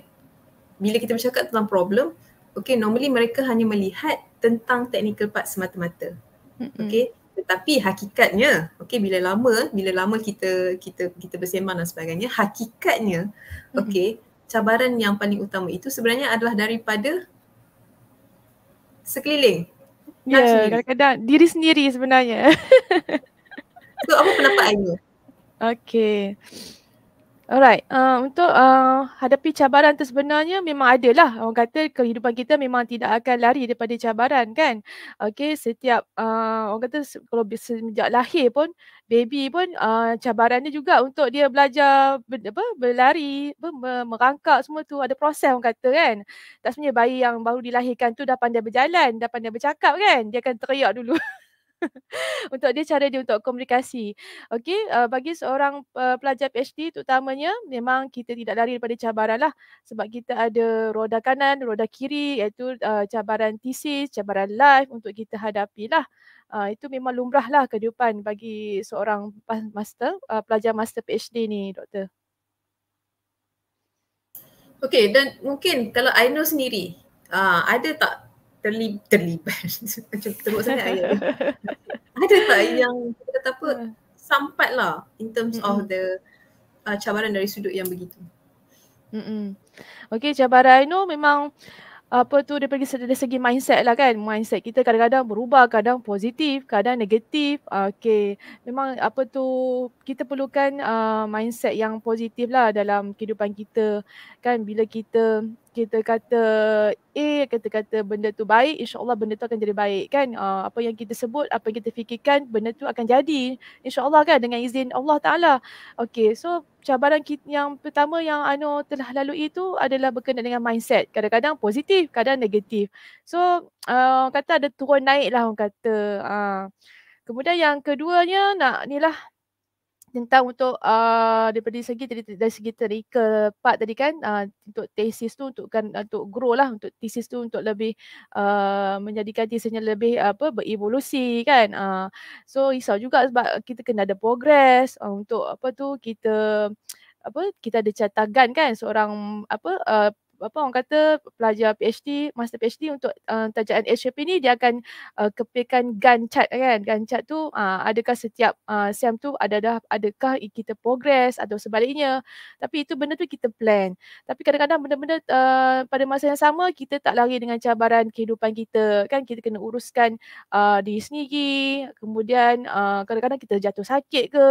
bila kita bercakap tentang problem, okay, normally mereka hanya melihat tentang technical part semata-mata. Mm-hmm. Okay, tetapi hakikatnya okey bila lama bila lama kita kita kita bersembang dan sebagainya hakikatnya mm okey cabaran yang paling utama itu sebenarnya adalah daripada sekeliling ya yeah, kadang-kadang diri sendiri sebenarnya so apa pendapat Aini? *laughs* okey Alright, uh, untuk uh, hadapi cabaran tu sebenarnya memang ada lah. Orang kata kehidupan kita memang tidak akan lari daripada cabaran kan. Okay, setiap uh, orang kata kalau sejak lahir pun, baby pun uh, cabaran dia juga untuk dia belajar ber, apa, berlari, ber, merangkak semua tu. Ada proses orang kata kan. Tak sebenarnya bayi yang baru dilahirkan tu dah pandai berjalan, dah pandai bercakap kan. Dia akan teriak dulu. *laughs* *laughs* untuk dia cara dia untuk komunikasi. Okey, uh, bagi seorang uh, pelajar PhD terutamanya memang kita tidak lari daripada cabaran lah sebab kita ada roda kanan, roda kiri iaitu uh, cabaran thesis, cabaran life untuk kita hadapi lah. Uh, itu memang lumrah lah kehidupan bagi seorang master, uh, pelajar master PhD ni doktor. Okey dan mungkin kalau Aino sendiri uh, ada tak terlib terlibat *laughs* macam teruk sangat ya. *laughs* ada tak yang kata apa hmm. sampai lah in terms mm-hmm. of hmm. the uh, cabaran dari sudut yang begitu. Mm-hmm. Okay cabaran itu memang apa tu dari segi, dari segi mindset lah kan mindset kita kadang-kadang berubah kadang positif kadang negatif okey memang apa tu kita perlukan uh, mindset yang positif lah dalam kehidupan kita kan bila kita kita kata A kata kata benda tu baik insyaallah benda tu akan jadi baik kan uh, apa yang kita sebut apa yang kita fikirkan benda tu akan jadi insyaallah kan dengan izin Allah taala Okay, so cabaran kita yang pertama yang ano telah lalu itu adalah berkenaan dengan mindset kadang-kadang positif kadang negatif so uh, kata ada turun naik lah orang kata uh. kemudian yang keduanya nak ni lah tentang untuk uh, daripada segi tadi dari segi teknikal part tadi kan uh, untuk thesis tu untuk kan uh, untuk grow lah untuk thesis tu untuk lebih uh, menjadikan thesisnya lebih apa berevolusi kan uh, so risau juga sebab kita kena ada progress uh, untuk apa tu kita apa kita ada catatan kan seorang apa uh, apa orang kata pelajar PhD, master PhD untuk uh, tajaan HRP ni dia akan uh, kepilkan gun chart kan. Gun chart tu uh, adakah setiap uh, SEM tu ada dah adakah kita progress atau sebaliknya. Tapi itu benda tu kita plan. Tapi kadang-kadang benda-benda uh, pada masa yang sama kita tak lari dengan cabaran kehidupan kita kan. Kita kena uruskan uh, diri sendiri. Kemudian uh, kadang-kadang kita jatuh sakit ke.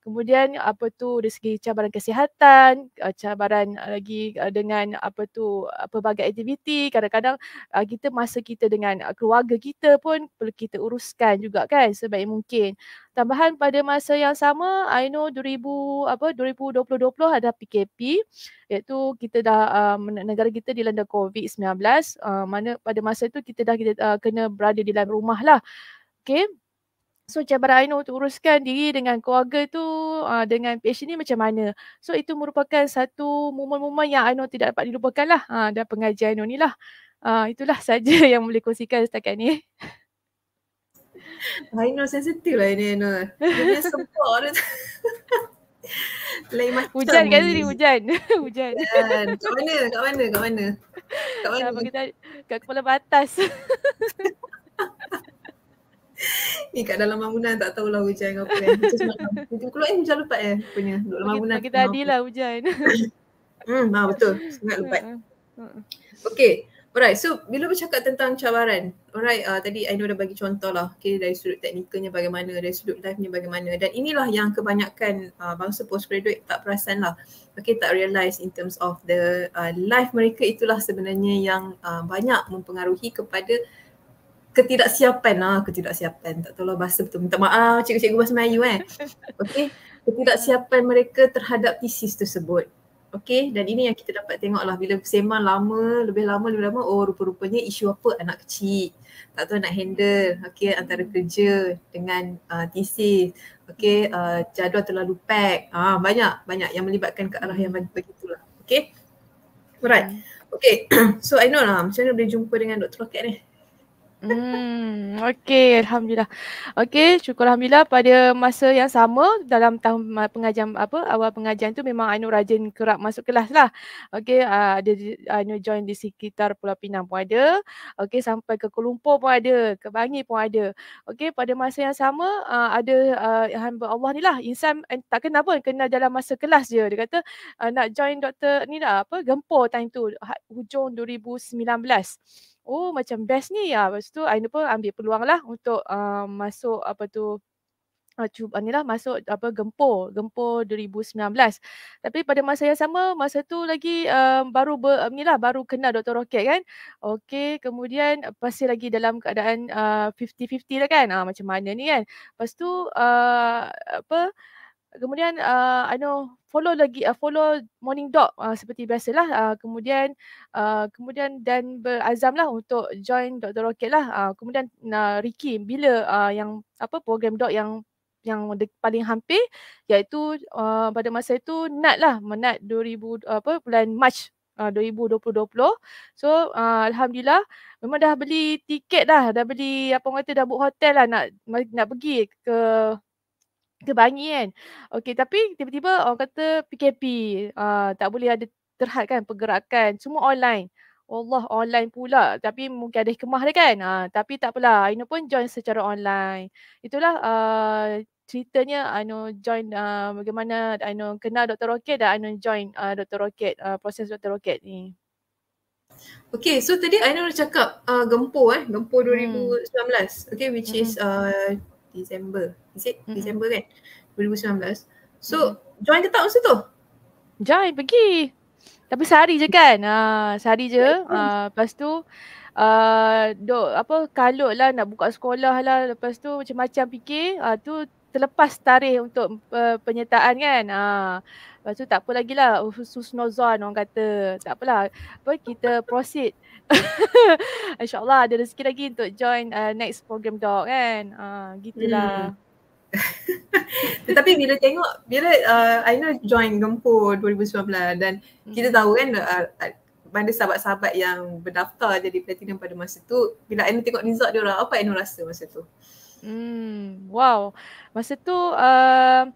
Kemudian apa tu dari segi cabaran kesihatan, uh, cabaran lagi uh, dengan apa tu ah, pelbagai aktiviti kadang-kadang uh, kita masa kita dengan uh, keluarga kita pun perlu kita uruskan juga kan sebaik mungkin tambahan pada masa yang sama I know 2000 apa 2020 ada PKP iaitu kita dah um, negara kita dilanda COVID-19 uh, mana pada masa itu kita dah kita uh, kena berada di dalam rumah lah okay So cabaran Aino untuk uruskan diri dengan keluarga tu uh, dengan patient ni macam mana. So itu merupakan satu momen-momen yang Aino tidak dapat dilupakan lah uh, ah, dan pengajian Aino ni lah. Uh, itulah *laughs* saja yang boleh kongsikan setakat ni. Aino *laughs* sensitif lah ini Aino. Dia sempurna. *laughs* Lain macam Hujan kat sini, hujan. hujan. Kat mana, kat mana, kat mana? Kat mana? Kat kepala batas ni kat dalam bangunan tak tahulah hujan apa kan. Macam *laughs* semalam. Keluar ni macam lupat eh, eh punya duduk dalam bangunan. Kita tadi lah hujan. *laughs* hmm, ha, betul. Sangat lupat. *laughs* Okay. Alright, so bila bercakap tentang cabaran, alright, uh, tadi Aino dah bagi contoh lah, okay, dari sudut teknikalnya bagaimana, dari sudut life-nya bagaimana dan inilah yang kebanyakan uh, bangsa postgraduate tak perasan lah, okay, tak realise in terms of the uh, life mereka itulah sebenarnya yang uh, banyak mempengaruhi kepada ketidaksiapan lah, ketidaksiapan. Tak tahu lah bahasa betul. Minta maaf cikgu-cikgu bahasa Melayu eh. *laughs* Okay. Ketidaksiapan mereka terhadap tesis tersebut. Okay. Dan ini yang kita dapat tengok lah. Bila seman lama, lebih lama, lebih lama. Oh rupa-rupanya isu apa anak kecil. Tak tahu nak handle. Okay. Antara kerja dengan uh, thesis. Okay. Uh, ah, jadual terlalu pack. Ah, banyak. Banyak yang melibatkan ke arah yang hmm. begitulah. Okay. Alright. Hmm. Okay. *clears throat* so I know lah macam mana boleh jumpa dengan doktor Rocket ni. Hmm, okey, alhamdulillah. Okey, syukur alhamdulillah pada masa yang sama dalam tahun pengajian apa awal pengajian tu memang Ainu rajin kerap masuk kelas lah. Okey, uh, ada Ainu join di sekitar Pulau Pinang pun ada. Okey, sampai ke Kuala Lumpur pun ada, ke Bangi pun ada. Okey, pada masa yang sama uh, ada uh, hamba Allah ni lah insan eh, tak kenal pun kenal dalam masa kelas je. Dia kata uh, nak join doktor ni dah apa gempur time tu ha, hujung 2019 oh macam best ni ya. Lepas tu Aina pun ambil peluang lah untuk uh, masuk apa tu ah, cuba ni lah masuk apa gempur gempur 2019 tapi pada masa yang sama masa tu lagi um, baru ber, um, ni lah baru kenal Dr. Rocket kan okey kemudian pasti lagi dalam keadaan uh, 50-50 lah kan uh, macam mana ni kan lepas tu uh, apa kemudian uh, I know follow lagi uh, follow morning dog uh, seperti biasalah uh, kemudian uh, kemudian dan berazamlah untuk join Dr. Rocket lah uh, kemudian uh, Ricky bila uh, yang apa program dog yang yang paling hampir iaitu uh, pada masa itu Nat lah menat 2000 apa bulan March uh, 2020 so uh, alhamdulillah memang dah beli tiket dah dah beli apa orang kata dah book hotel lah nak nak pergi ke kebangi kan. Okey tapi tiba-tiba orang kata PKP uh, ah, tak boleh ada terhad kan pergerakan semua online. Allah online pula tapi mungkin ada kemah dia kan. Uh, tapi tak apalah Aino pun join secara online. Itulah uh, ceritanya Aino join uh, bagaimana Aino kenal Dr. Rocket dan Aino join uh, Dr. Rocket, uh, proses Dr. Rocket ni. Okay so tadi Aino dah cakap uh, gempur eh, gempur 2019. Hmm. Okay which hmm. is uh, Disember. Is it? Mm-hmm. Disember kan? 2019. So, mm-hmm. join ke tak masa tu? Join, pergi. Tapi sehari je kan? Ha, sehari je. Ha, lepas tu, Uh, dok apa kalut lah nak buka sekolah lah lepas tu macam-macam fikir uh, tu terlepas tarikh untuk uh, penyertaan kan ha. Uh, lepas tu tak apa lagi lah khusus nozon orang kata tak apalah apa kita proceed *laughs* InsyaAllah ada rezeki lagi untuk join uh, next program dog kan. Uh, gitulah. Hmm. *laughs* Tetapi bila tengok bila uh, Aina join Gempur 2019 dan kita hmm. tahu kan uh, mana sahabat-sahabat yang berdaftar jadi platinum pada masa tu bila Aina tengok result dia orang apa Aina rasa masa tu? Hmm wow. Masa tu uh,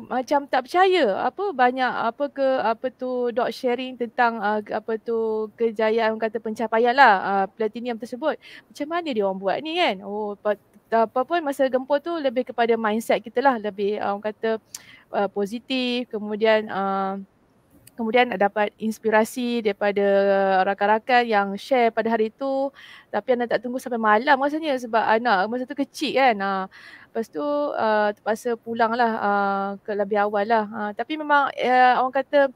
macam tak percaya apa banyak apa ke apa tu dot sharing tentang uh, apa tu kejayaan kata pencapaian lah uh, platinum tersebut macam mana dia orang buat ni kan oh apa pun masa gempur tu lebih kepada mindset kita lah lebih uh, orang kata uh, positif kemudian uh, kemudian dapat inspirasi daripada rakan-rakan yang share pada hari itu tapi anak tak tunggu sampai malam rasanya sebab anak masa tu kecil kan lepas tu uh, terpaksa pulang lah uh, ah, ke lebih awal lah. Uh, tapi memang uh, orang kata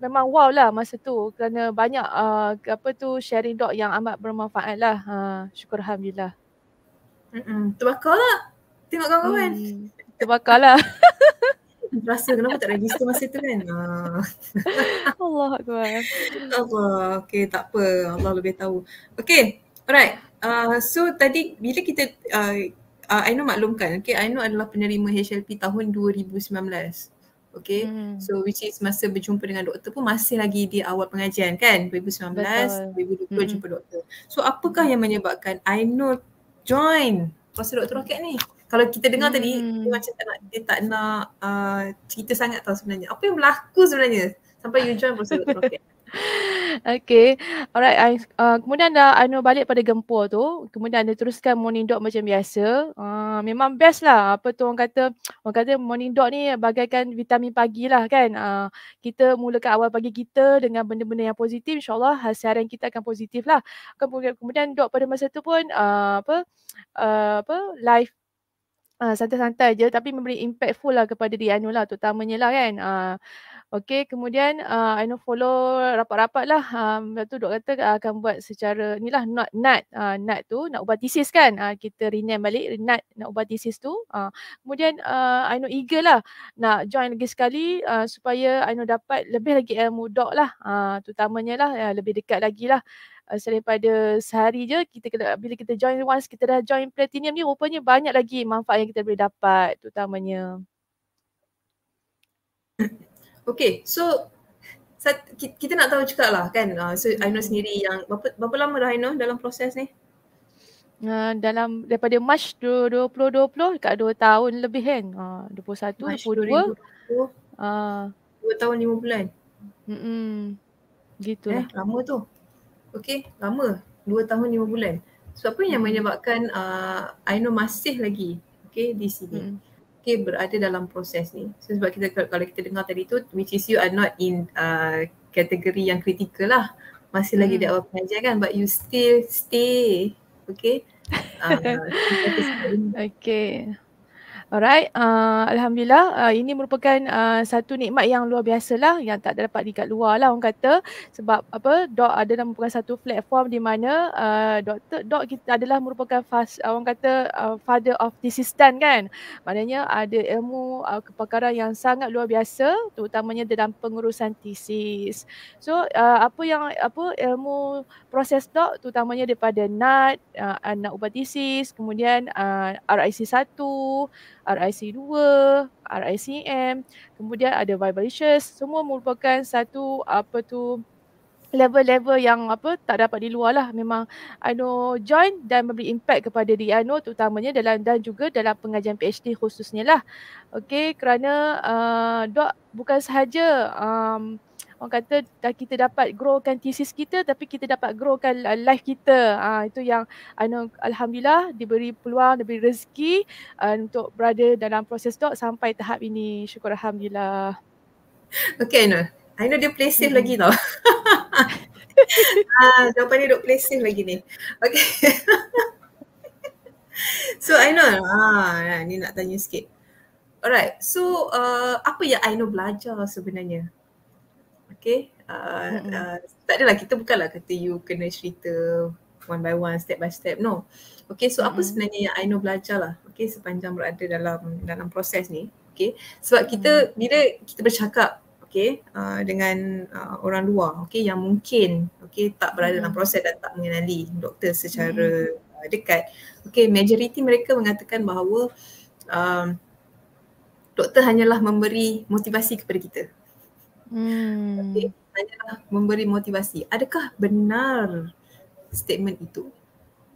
memang wow lah masa tu kerana banyak uh, apa tu sharing doc yang amat bermanfaat lah. Uh, syukur Alhamdulillah. Terbakar lah. Tengok kawan-kawan. Hmm, terbakar lah. *laughs* Rasa kenapa tak register masa tu kan? *laughs* Allah Akbar. Allah. Okay tak apa. Allah lebih tahu. Okay. Alright. Uh, so tadi bila kita uh, uh, ah, Aino maklumkan okay Aino adalah penerima HLP tahun 2019 okay hmm. so which is masa berjumpa dengan doktor pun masih lagi di awal pengajian kan 2019 Betul. 2020 hmm. jumpa doktor so apakah yang menyebabkan I know join proses doktor roket ni kalau kita dengar hmm. tadi dia macam tak nak dia tak nak uh, cerita sangat tau sebenarnya apa yang berlaku sebenarnya sampai you join proses doktor roket Okay. Alright. Uh, kemudian dah Anu balik pada gempur tu. Kemudian anda teruskan morning dog macam biasa. Uh, memang best lah. Apa tu orang kata. Orang kata morning dog ni bagaikan vitamin pagi lah kan. Uh, kita mulakan awal pagi kita dengan benda-benda yang positif. InsyaAllah hasilan kita akan positif lah. Kemudian dog pada masa tu pun uh, apa uh, apa live uh, santai-santai je tapi memberi impactful lah kepada dia Anu lah terutamanya lah kan. Uh, Okay, kemudian uh, I know follow rapat-rapat lah. Um, lepas tu doktor kata uh, akan buat secara ni lah not nut. Uh, nut tu nak ubat thesis kan. Uh, kita rename balik nut nak ubat thesis tu. Uh, kemudian uh, I know eager lah nak join lagi sekali uh, supaya I know dapat lebih lagi ilmu dok lah. Uh, terutamanya lah uh, lebih dekat lagi lah. Uh, selain pada sehari je kita kena, bila kita join once kita dah join platinum ni rupanya banyak lagi manfaat yang kita boleh dapat terutamanya. t- *coughs* Okay, so kita nak tahu juga lah kan uh, so Aino hmm. sendiri yang berapa, berapa lama dah Aino dalam proses ni? Uh, dalam daripada March 2020 dekat 2 tahun lebih kan uh, 21, March 22 2020, uh, 2 tahun 5 bulan -hmm. Gitu eh, lah. Lama tu Okay lama 2 tahun 5 bulan So apa yang menyebabkan uh, Aino masih lagi Okay di sini hmm okay berada dalam proses ni so, sebab kita kalau kita dengar tadi tu which is you are not in uh, kategori yang kritikal lah masih lagi hmm. di awal pengajian kan but you still stay okay uh, *laughs* okay Alright, uh, Alhamdulillah uh, ini merupakan uh, satu nikmat yang luar biasa lah yang tak dapat dekat luar lah orang kata sebab apa dok adalah merupakan satu platform di mana uh, doktor dok kita adalah merupakan fas, uh, orang kata uh, father of the system kan maknanya ada ilmu uh, kepakaran yang sangat luar biasa terutamanya dalam pengurusan thesis. So uh, apa yang apa ilmu proses dok terutamanya daripada NAT, uh, anak ubat thesis, kemudian uh, RIC 1 RIC2, RICM, kemudian ada Vivalicious, semua merupakan satu apa tu level-level yang apa tak dapat di luar lah memang Ano join dan memberi impact kepada diri Ano terutamanya dalam dan juga dalam pengajian PhD khususnya lah. Okay kerana uh, Dok bukan sahaja um, orang kata dah kita dapat growkan thesis kita tapi kita dapat growkan ah, life kita uh, itu yang ano alhamdulillah diberi peluang diberi rezeki uh, untuk berada dalam proses doc sampai tahap ini syukur alhamdulillah Okay Aino, Aino dia play safe hmm. lagi tau *laughs* Ah, jawapan dia duk play safe lagi ni. Okay. *laughs* so I know. Ah, ni nak tanya sikit. Alright. So uh, apa yang I know belajar sebenarnya okay. Uh, uh, tak adalah kita bukanlah kata you kena cerita one by one step by step no okay so apa sebenarnya yang I know belajar lah okay sepanjang berada dalam dalam proses ni okay sebab kita bila kita bercakap okay uh, dengan uh, orang luar okay yang mungkin okay tak berada dalam proses dan tak mengenali doktor secara uh, dekat okay majoriti mereka mengatakan bahawa um, doktor hanyalah memberi motivasi kepada kita Hmm. Okay, tanya lah, memberi motivasi. Adakah benar statement itu?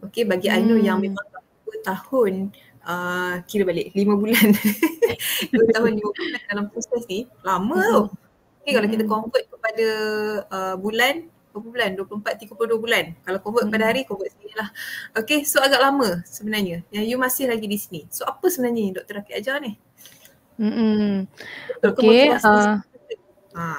Okay, bagi Ainu hmm. yang memang dua tahun, uh, kira balik lima bulan. *laughs* dua tahun 5 bulan dalam proses ni, lama tu. Hmm. Okay, kalau kita hmm. convert kepada uh, bulan, berapa bulan? 24, 32 bulan. Kalau convert hmm. pada hari, convert sini lah. Okay, so agak lama sebenarnya. Yang you masih lagi di sini. So apa sebenarnya yang Dr. Rakyat ajar ni? Hmm. Okay. Uh. Ha.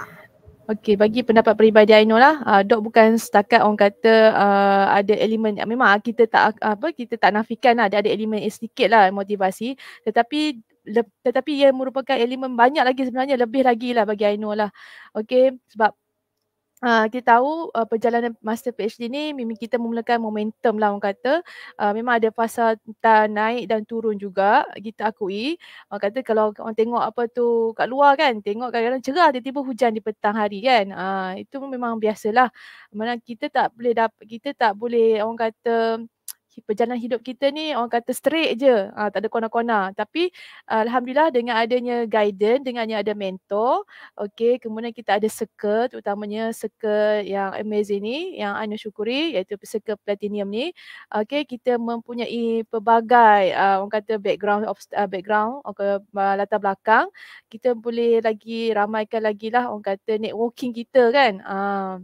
Okay, bagi pendapat peribadi Ainul lah, uh, dok bukan setakat orang kata uh, ada elemen, memang ah, kita tak apa kita tak nafikan lah, ada, ada elemen eh, sedikit lah motivasi, tetapi le, tetapi ia merupakan elemen banyak lagi sebenarnya, lebih lagi lah bagi Ainul lah. Okey, sebab Uh, kita tahu uh, perjalanan master PhD ni memang kita memulakan momentum lah orang kata uh, memang ada fasa naik dan turun juga kita akui orang kata kalau orang tengok apa tu kat luar kan tengok kadang-kadang cerah tiba-tiba hujan di petang hari kan uh, itu memang biasalah mana kita tak boleh dapat kita tak boleh orang kata perjalanan hidup kita ni orang kata straight je, ha, tak ada kona-kona. Tapi Alhamdulillah dengan adanya guidance, dengan ada mentor, okay, kemudian kita ada circle, terutamanya circle yang amazing ni, yang Anu syukuri, iaitu circle platinum ni. Okay, kita mempunyai pelbagai uh, orang kata background, of, uh, background okay, uh, latar belakang. Kita boleh lagi ramaikan lagi lah orang kata networking kita kan. Uh,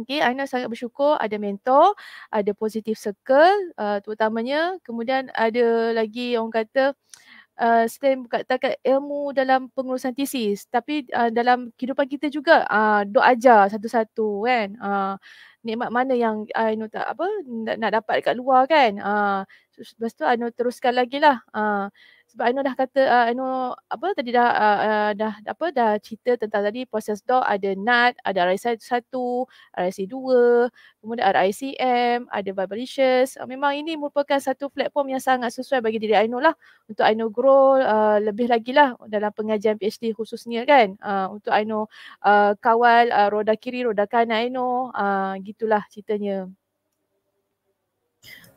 Okay, Aina sangat bersyukur ada mentor, ada positif circle uh, terutamanya. Kemudian ada lagi orang kata Uh, selain katakan ilmu dalam pengurusan tesis tapi uh, dalam kehidupan kita juga uh, doa ajar satu-satu kan uh, nikmat mana yang uh, know, tak apa nak, nak dapat dekat luar kan uh, lepas tu ano teruskan lagi lah uh, sebab Aino dah kata uh, Aino apa tadi dah uh, uh, dah apa dah cerita tentang tadi proses dog ada NAT, ada RIC satu, RIC dua, kemudian RICM, ada Vibalicious. Uh, memang ini merupakan satu platform yang sangat sesuai bagi diri Aino lah untuk Aino grow uh, lebih lagi lah dalam pengajian PhD khususnya kan uh, untuk Aino uh, kawal uh, roda kiri, roda kanan Aino. Uh, gitulah ceritanya.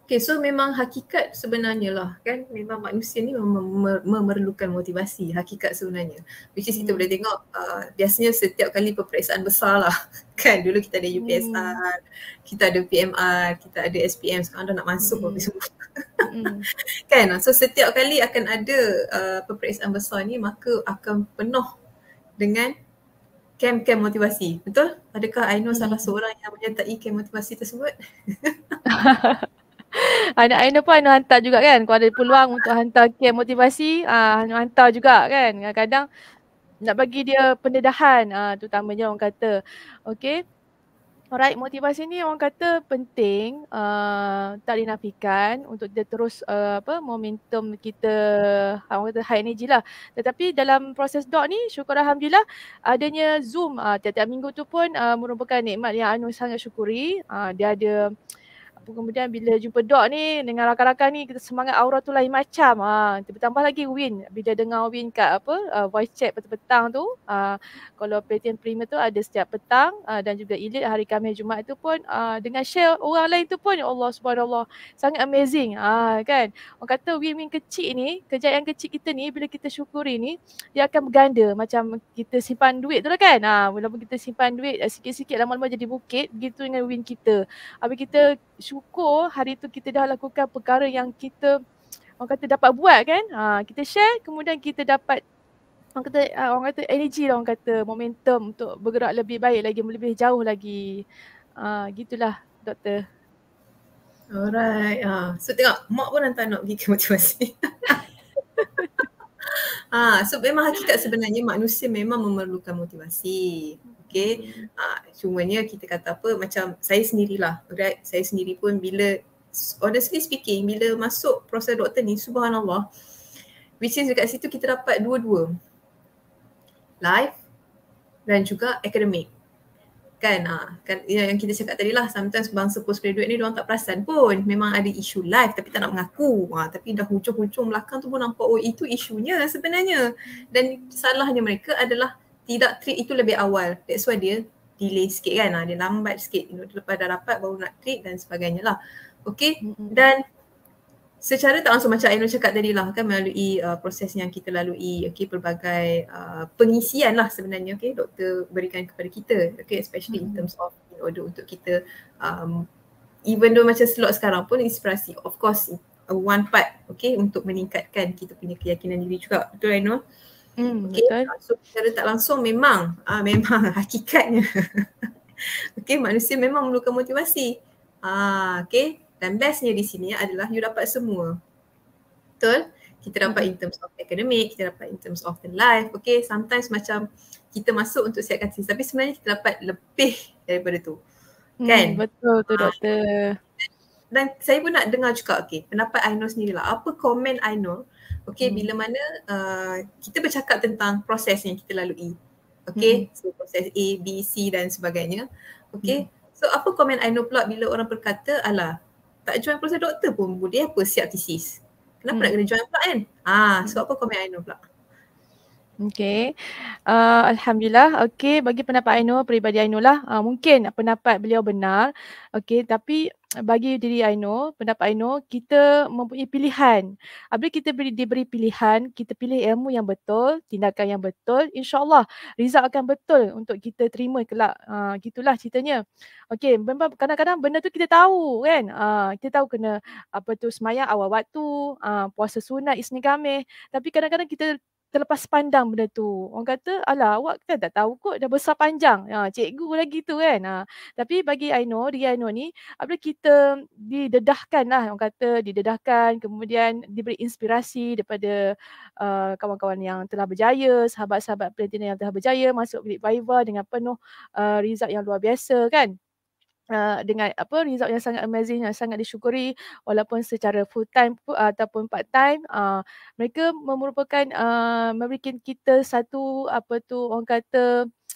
Okay, so memang hakikat sebenarnya lah kan memang manusia ni memerlukan motivasi hakikat sebenarnya which is hmm. kita boleh tengok uh, biasanya setiap kali peperiksaan besar lah *laughs* kan dulu kita ada UPSR hmm. kita ada PMR kita ada SPM sekarang dah nak masuk hmm. *laughs* semua hmm. kan so setiap kali akan ada uh, peperiksaan besar ni maka akan penuh dengan kem-kem motivasi betul? Adakah Aino hmm. salah seorang yang menyertai kem motivasi tersebut? *laughs* Anak Aina pun Anu hantar juga kan Kalau ada peluang untuk hantar camp motivasi uh, hantar juga kan Kadang-kadang nak bagi dia pendedahan uh, Terutamanya orang kata Okay Alright, motivasi ni orang kata penting uh, tak dinafikan untuk dia terus uh, apa momentum kita orang kata high energy lah. Tetapi dalam proses dog ni syukur Alhamdulillah adanya Zoom uh, tiap-tiap minggu tu pun uh, merupakan nikmat yang Anu sangat syukuri. Uh, dia ada kemudian bila jumpa Doc ni dengan rakan-rakan ni kita semangat aura tu lain macam ha uh, bertambah lagi win bila dengar win kat apa uh, voice chat petang-petang tu uh, kalau Platinum Premier tu ada setiap petang uh, dan juga elite hari kami Jumaat tu pun uh, dengan share orang lain tu pun ya Allah Subhanallah sangat amazing ah kan orang kata win-win kecil ni kerja yang kecil kita ni bila kita syukuri ni dia akan berganda macam kita simpan duit tu lah kan ah uh, walaupun kita simpan duit uh, sikit-sikit lama-lama jadi bukit begitu dengan win kita habis kita bersyukur hari tu kita dah lakukan perkara yang kita orang kata dapat buat kan. Ha, kita share kemudian kita dapat orang kata ah, orang kata energy lah orang kata momentum untuk bergerak lebih baik lagi lebih jauh lagi. Ha, gitulah doktor. Alright. Ha. So tengok mak pun hantar anak pergi ke masing *laughs* ha, so memang hakikat sebenarnya manusia memang memerlukan motivasi okay. Uh, ah, cumanya kita kata apa macam saya sendirilah right? saya sendiri pun bila honestly speaking bila masuk proses doktor ni subhanallah which is dekat situ kita dapat dua-dua life dan juga academic. kan, uh, kan yang, yang kita cakap tadi lah sometimes bangsa post graduate ni orang tak perasan pun memang ada isu life tapi tak nak mengaku uh, tapi dah hujung-hujung belakang tu pun nampak oh itu isunya sebenarnya dan salahnya mereka adalah tidak treat itu lebih awal. That's why dia delay sikit kan. Ah, dia lambat sikit. Lepas dah dapat baru nak treat dan sebagainya lah. Okay. Dan secara tak langsung macam Aino cakap tadi lah kan melalui uh, proses yang kita lalui okay, pelbagai uh, pengisian lah sebenarnya okay, doktor berikan kepada kita okay, especially mm-hmm. in terms of in order untuk kita um, even though macam slot sekarang pun inspirasi of course uh, one part okay, untuk meningkatkan kita punya keyakinan diri juga betul Aino? Mm-hmm. Hmm, okay. betul. So secara tak langsung memang uh, memang *laughs* hakikatnya. *laughs* okay, manusia memang memerlukan motivasi. Ah, uh, okay. Dan bestnya di sini adalah you dapat semua. Betul? Kita dapat hmm. in terms of academic, kita dapat in terms of the life. Okay, sometimes macam kita masuk untuk siapkan sini. Tapi sebenarnya kita dapat lebih daripada tu. Hmm, kan? Betul tu, uh, doktor. Dan saya pun nak dengar juga, okay, pendapat Aino ni lah. Apa komen Aino Okay, hmm. bila mana uh, kita bercakap tentang proses yang kita lalui. Okay, hmm. so proses A, B, C dan sebagainya. Okay, hmm. so apa komen I know pula bila orang berkata, alah, tak join proses doktor pun boleh apa siap tesis. Kenapa hmm. nak kena join pula kan? Ah, so hmm. apa komen I know pula? Okay. Uh, Alhamdulillah. Okay. Bagi pendapat Aino, peribadi Aino lah. Uh, mungkin pendapat beliau benar. Okay. Tapi bagi diri I know, pendapat I know, kita mempunyai pilihan. Apabila kita beri, diberi pilihan, kita pilih ilmu yang betul, tindakan yang betul, insyaAllah result akan betul untuk kita terima kelak. uh, gitulah ceritanya. Okay, kadang-kadang benda tu kita tahu kan. uh, kita tahu kena apa tu semayang awal waktu, uh, puasa sunat, isni kami. Tapi kadang-kadang kita terlepas pandang benda tu. Orang kata, ala, awak kan tak tahu kot dah besar panjang. Ha, cikgu lagi tu kan. Ha, tapi bagi I Aino, dia Aino ni, apabila kita didedahkan lah, orang kata didedahkan, kemudian diberi inspirasi daripada uh, kawan-kawan yang telah berjaya, sahabat-sahabat pelatina yang telah berjaya, masuk bilik Viva dengan penuh uh, result yang luar biasa kan. Uh, dengan apa result yang sangat amazing yang sangat disyukuri walaupun secara full time uh, ataupun part time uh, mereka merupakan uh, memberikan kita satu apa tu orang kata uh,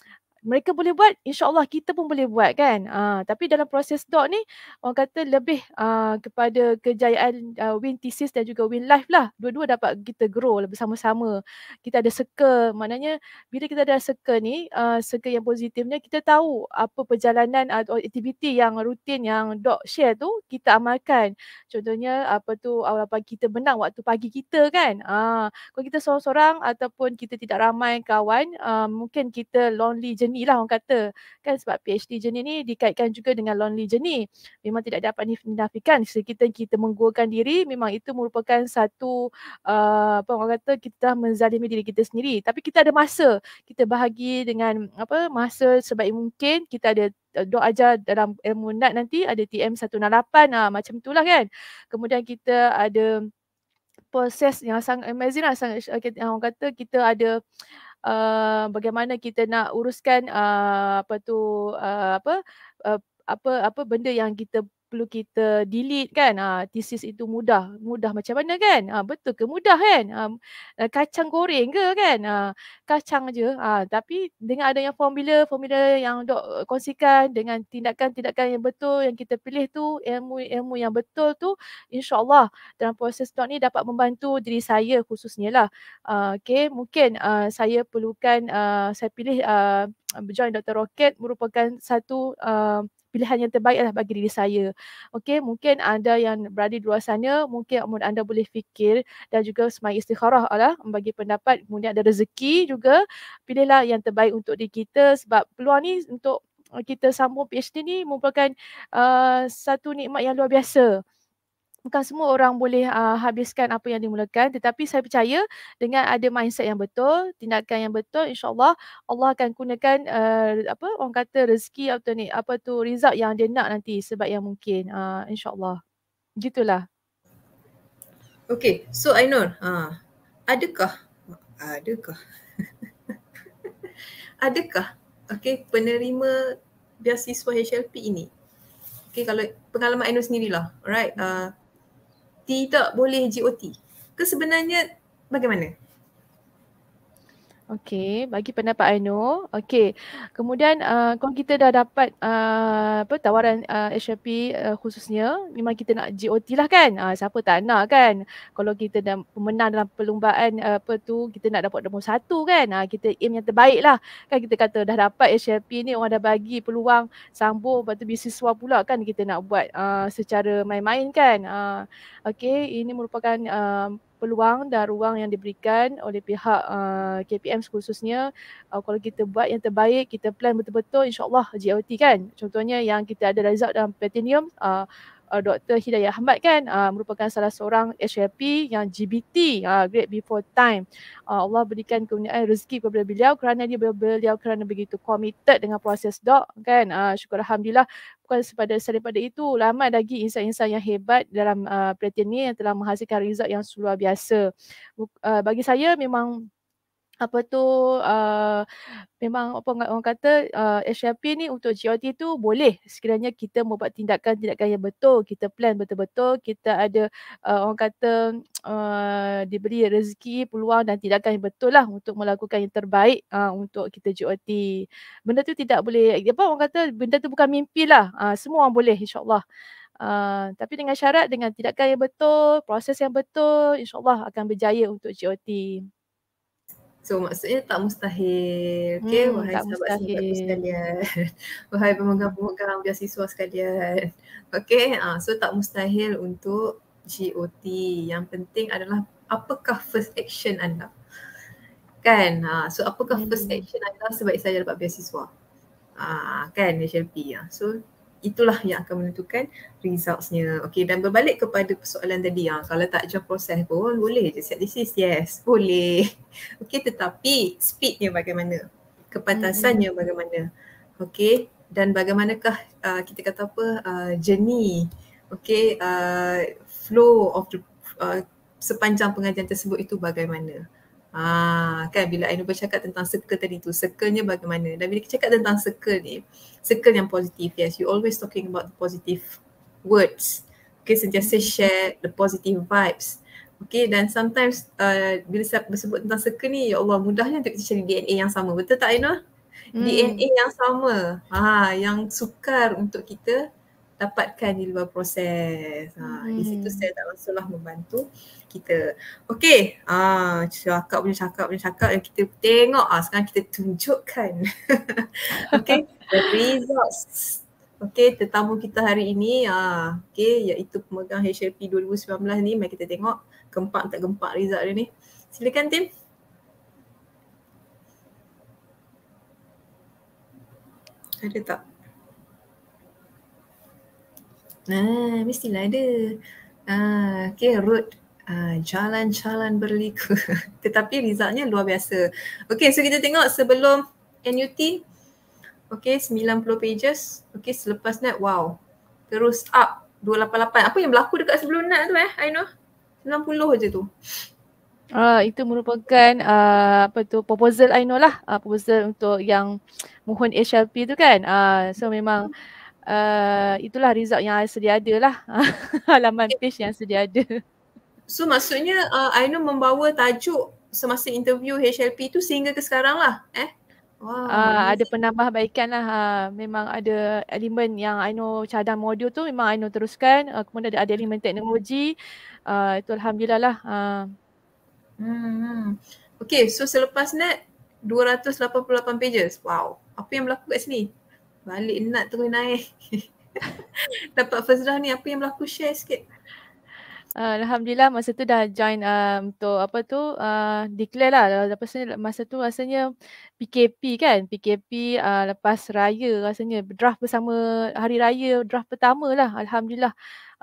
mereka boleh buat insyaallah kita pun boleh buat kan uh, tapi dalam proses doc ni orang kata lebih uh, kepada kejayaan uh, win thesis dan juga win life lah dua-dua dapat kita grow lah bersama-sama kita ada circle maknanya bila kita ada circle ni uh, circle yang positifnya kita tahu apa perjalanan atau uh, aktiviti yang rutin yang doc share tu kita amalkan contohnya apa tu awal pagi kita menang waktu pagi kita kan uh, kalau kita seorang-seorang ataupun kita tidak ramai kawan uh, mungkin kita lonely jenis journey lah orang kata kan sebab PhD jenis ni dikaitkan juga dengan lonely journey memang tidak dapat dinafikan sekitar kita menggugurkan diri memang itu merupakan satu uh, apa orang kata kita menzalimi diri kita sendiri tapi kita ada masa kita bahagi dengan apa masa sebaik mungkin kita ada uh, doa ajar dalam ilmu nat nanti ada TM 168 uh, macam tu lah kan kemudian kita ada proses yang sangat amazing lah sangat, uh, yang orang kata kita ada Eh, bagaimana kita nak uruskan uh, apa tu uh, apa uh, apa apa benda yang kita perlu kita delete kan ha, thesis itu mudah mudah macam mana kan ha, betul ke mudah kan ha, kacang goreng ke kan ha, kacang aja. ha, tapi dengan ada yang formula formula yang dok kongsikan dengan tindakan-tindakan yang betul yang kita pilih tu ilmu-ilmu yang betul tu insyaallah dalam proses dok ni dapat membantu diri saya khususnya lah uh, okey mungkin uh, saya perlukan uh, saya pilih uh, join Dr. Rocket merupakan satu uh, pilihan yang terbaik adalah bagi diri saya. Okey, mungkin anda yang berada di luar sana, mungkin anda boleh fikir dan juga semai istikharah lah bagi pendapat, kemudian ada rezeki juga, pilihlah yang terbaik untuk diri kita sebab peluang ni untuk uh, kita sambung PhD ni merupakan uh, satu nikmat yang luar biasa bukan semua orang boleh uh, habiskan apa yang dimulakan tetapi saya percaya dengan ada mindset yang betul, tindakan yang betul insyaallah Allah akan gunakan uh, apa orang kata rezeki atau ni apa tu result yang dia nak nanti sebab yang mungkin uh, insyaallah. Gitulah. Okay, so Ainur, ha, uh, adakah adakah *laughs* adakah okay, penerima biasiswa HLP ini? Okay, kalau pengalaman Ainur sendirilah, alright. Uh, tidak boleh GOT ke sebenarnya bagaimana Okey, bagi pendapat Aino. Okey. Kemudian uh, kalau kita dah dapat uh, apa tawaran uh, HRP uh, khususnya, memang kita nak GOT lah kan? Uh, siapa tak nak kan? Kalau kita dah pemenang dalam perlombaan uh, apa tu, kita nak dapat nombor satu kan? Uh, kita aim yang terbaik lah. Kan kita kata dah dapat HRP ni, orang dah bagi peluang sambung, lepas tu bisiswa pula kan kita nak buat uh, secara main-main kan? Uh, Okey, ini merupakan uh, peluang dan ruang yang diberikan oleh pihak uh, KPM khususnya uh, kalau kita buat yang terbaik kita plan betul-betul insyaallah JOT kan contohnya yang kita ada result dalam platinum uh, uh, Dr. Hidayah Ahmad kan uh, merupakan salah seorang HLP yang GBT uh, great before time. Uh, Allah berikan kemuliaan rezeki kepada beliau kerana dia beliau kerana begitu committed dengan proses dok kan. Uh, syukur alhamdulillah bukan sepada daripada itu ramai lagi insan-insan yang hebat dalam uh, platinum ni yang telah menghasilkan result yang luar biasa. Uh, bagi saya memang apa tu uh, memang apa orang kata uh, eh, HRP ni untuk GOT tu boleh sekiranya kita membuat tindakan-tindakan yang betul kita plan betul-betul kita ada uh, orang kata uh, *tsk* diberi rezeki peluang dan tindakan yang betul lah untuk melakukan yang terbaik uh, untuk kita GOT benda tu tidak boleh apa orang kata benda tu bukan mimpi lah uh, semua orang boleh insyaAllah Uh, tapi dengan syarat dengan tindakan yang betul, proses yang betul, insyaAllah akan berjaya untuk GOT. So maksudnya tak mustahil. Hmm, okay, hmm, wahai sahabat-sahabat sekalian. *laughs* wahai pemegang-pemegang biasiswa sekalian. Okay, uh, so tak mustahil untuk GOT. Yang penting adalah apakah first action anda? Kan? Uh, so apakah hmm. first action anda sebaik saja dapat biasiswa? Uh, ha, kan HLP? Uh. So itulah yang akan menentukan resultsnya. Okey dan berbalik kepada persoalan tadi ya. Kalau tak ajar proses pun boleh je siap disis. Yes, boleh. *laughs* Okey tetapi speednya bagaimana? kepatasannya mm-hmm. bagaimana? Okey dan bagaimanakah uh, kita kata apa uh, journey okey uh, flow of the uh, sepanjang pengajian tersebut itu bagaimana? Ah, kan bila Ainul bercakap tentang circle tadi tu, circle-nya bagaimana? Dan bila kita cakap tentang circle ni, circle yang positif, yes, you always talking about the positive words. Okay, sentiasa share the positive vibes. Okay, dan sometimes uh, bila saya bersebut tentang circle ni, ya Allah mudahnya untuk kita cari DNA yang sama. Betul tak Ainul? Hmm. DNA yang sama. Ah, yang sukar untuk kita dapatkan di luar proses. Ha, hmm. Di situ hmm. saya tak langsunglah membantu kita. Okay, ah, ha, cakap punya cakap punya cakap yang kita tengok. Ah, sekarang kita tunjukkan. *laughs* okay, the results. Okay, tetamu kita hari ini, ah, ha, okay, iaitu pemegang HRP 2019 ni, mari kita tengok gempak tak gempak result dia ni. Silakan tim. Ada tak? Nah, mestilah ada. Ah, okay, route ah, jalan-jalan berliku. *laughs* Tetapi resultnya luar biasa. Okay, so kita tengok sebelum NUT. Okay, 90 pages. Okay, selepas net, wow. Terus up 288. Apa yang berlaku dekat sebelum net tu eh, I know? 90 je tu. Ah uh, itu merupakan uh, apa tu proposal I lah uh, proposal untuk yang mohon HLP tu kan. uh, so memang uh, itulah result yang sedia ada lah *laughs* halaman page yang sedia ada so maksudnya uh, eh, Aino membawa tajuk semasa interview HLP tu sehingga ke sekarang lah eh Wow, uh, ah, ada penambahbaikan lah. Ha. Memang ada elemen yang Aino cadang modul tu memang Aino teruskan. Uh, kemudian ada, ada elemen teknologi. Uh, itu Alhamdulillah lah. Uh. Hmm. hmm. Okay, so selepas net 288 pages. Wow, apa yang berlaku kat sini? balik nak terus naik. *laughs* Dapat first round ni apa yang berlaku share sikit? Uh, Alhamdulillah masa tu dah join uh, untuk apa tu uh, declare lah lepas ni, masa tu rasanya PKP kan PKP uh, lepas raya rasanya draft bersama hari raya draft pertama lah Alhamdulillah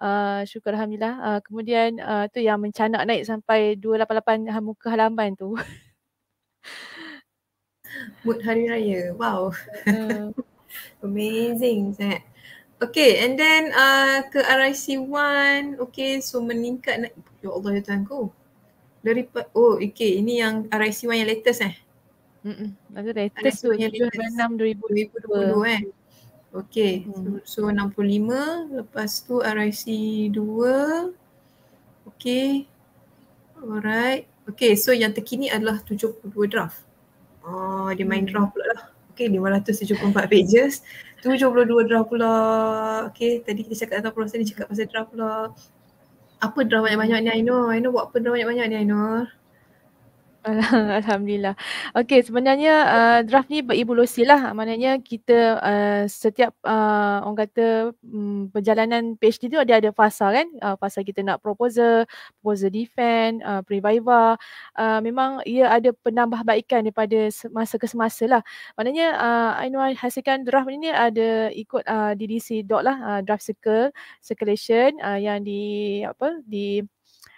uh, syukur Alhamdulillah uh, kemudian uh, tu yang mencanak naik sampai 288 muka halaman tu *laughs* Mood hari raya wow uh, Amazing Zat. Okay and then uh, ke RIC 1 okay so meningkat na- Ya Allah ya Tuhan ku. Dari oh okay ini yang RIC 1 yang latest eh. Hmm. Ada latest tu yang 2006 2020 eh. Okay mm. so, so, 65 lepas tu RIC 2 okay alright okay so yang terkini adalah 72 draft. Oh dia main mm. draft pula lah. Okay, 574 pages. 72 draft pula. Okay, tadi kita cakap tentang proses ni, cakap pasal draft pula. Apa draft banyak-banyak ni Ainul? Ainul buat apa draft banyak-banyak ni Ainul? *laughs* Alhamdulillah. Okey sebenarnya uh, draft ni berevolusi lah. Maknanya kita uh, setiap uh, orang kata um, perjalanan PhD tu dia ada fasa kan. Uh, fasa kita nak proposal, proposal defend, uh, pre-viva. Uh, memang ia ada penambahbaikan daripada masa ke semasa lah. Maknanya uh, Ainwan hasilkan draft ni ada ikut uh, DDC dot lah. Uh, draft circle, circulation uh, yang di apa, di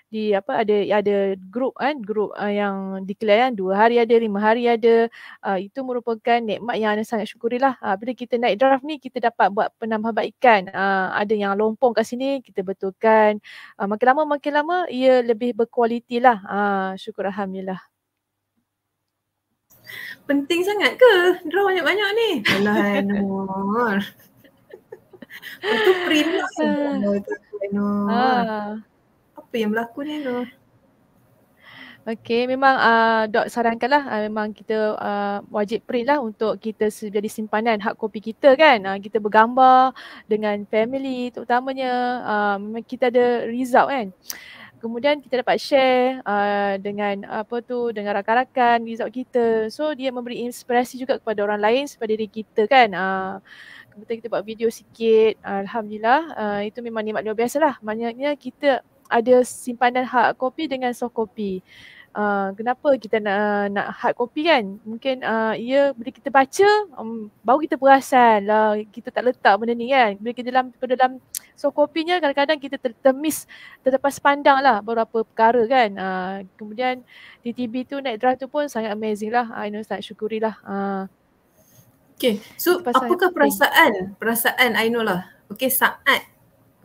di apa ada ada group kan group uh, yang declare kan dua hari ada lima hari ada uh, itu merupakan nikmat yang ana sangat syukurilah uh, bila kita naik draft ni kita dapat buat penambahbaikan uh, ada yang lompong kat sini kita betulkan uh, makin lama makin lama ia lebih berkualitilah lah uh, syukur alhamdulillah penting sangat ke draw banyak-banyak ni alah Itu *laughs* print lah. Itu print apa yang berlaku ni tu. Okay, memang uh, Dok sarankan lah uh, ah, memang kita uh, wajib print lah untuk kita jadi simpanan hak kopi kita kan. Uh, kita bergambar dengan family terutamanya memang uh, kita ada result kan. Kemudian kita dapat share uh, dengan apa tu dengan rakan-rakan result kita. So dia memberi inspirasi juga kepada orang lain seperti diri kita kan. Uh, kemudian kita buat video sikit. Alhamdulillah uh, itu memang nikmat luar biasa lah. Maknanya kita ada simpanan hard copy dengan soft copy. Uh, ah, kenapa kita nak, nak hard copy kan? Mungkin uh, ia bila kita baca um, baru kita perasan lah kita tak letak benda ni kan. Bila kita dalam ke dalam soft copy-nya kadang-kadang kita termis terlepas pandang lah beberapa perkara kan. Uh, kemudian TV tu naik draft tu pun sangat amazing lah. I know Ustaz syukurilah. Uh, okay so apakah perasaan? Perasaan I know lah. Okay saat.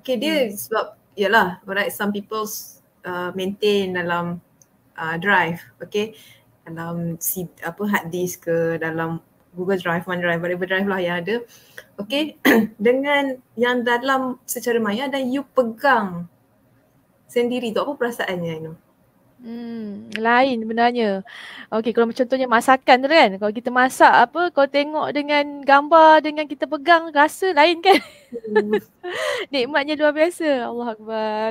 Okay dia hmm. sebab yalah alright some people uh, maintain dalam uh, drive okay dalam si apa hard disk ke dalam Google Drive, One Drive, whatever drive lah yang ada. Okay, *clears throat* dengan yang dalam secara maya dan you pegang sendiri tu apa perasaannya, you know? Hmm, lain sebenarnya. Okey, kalau contohnya masakan tu kan, kalau kita masak apa, kau tengok dengan gambar dengan kita pegang rasa lain kan? Hmm. *laughs* Nikmatnya luar biasa. Allah Akbar.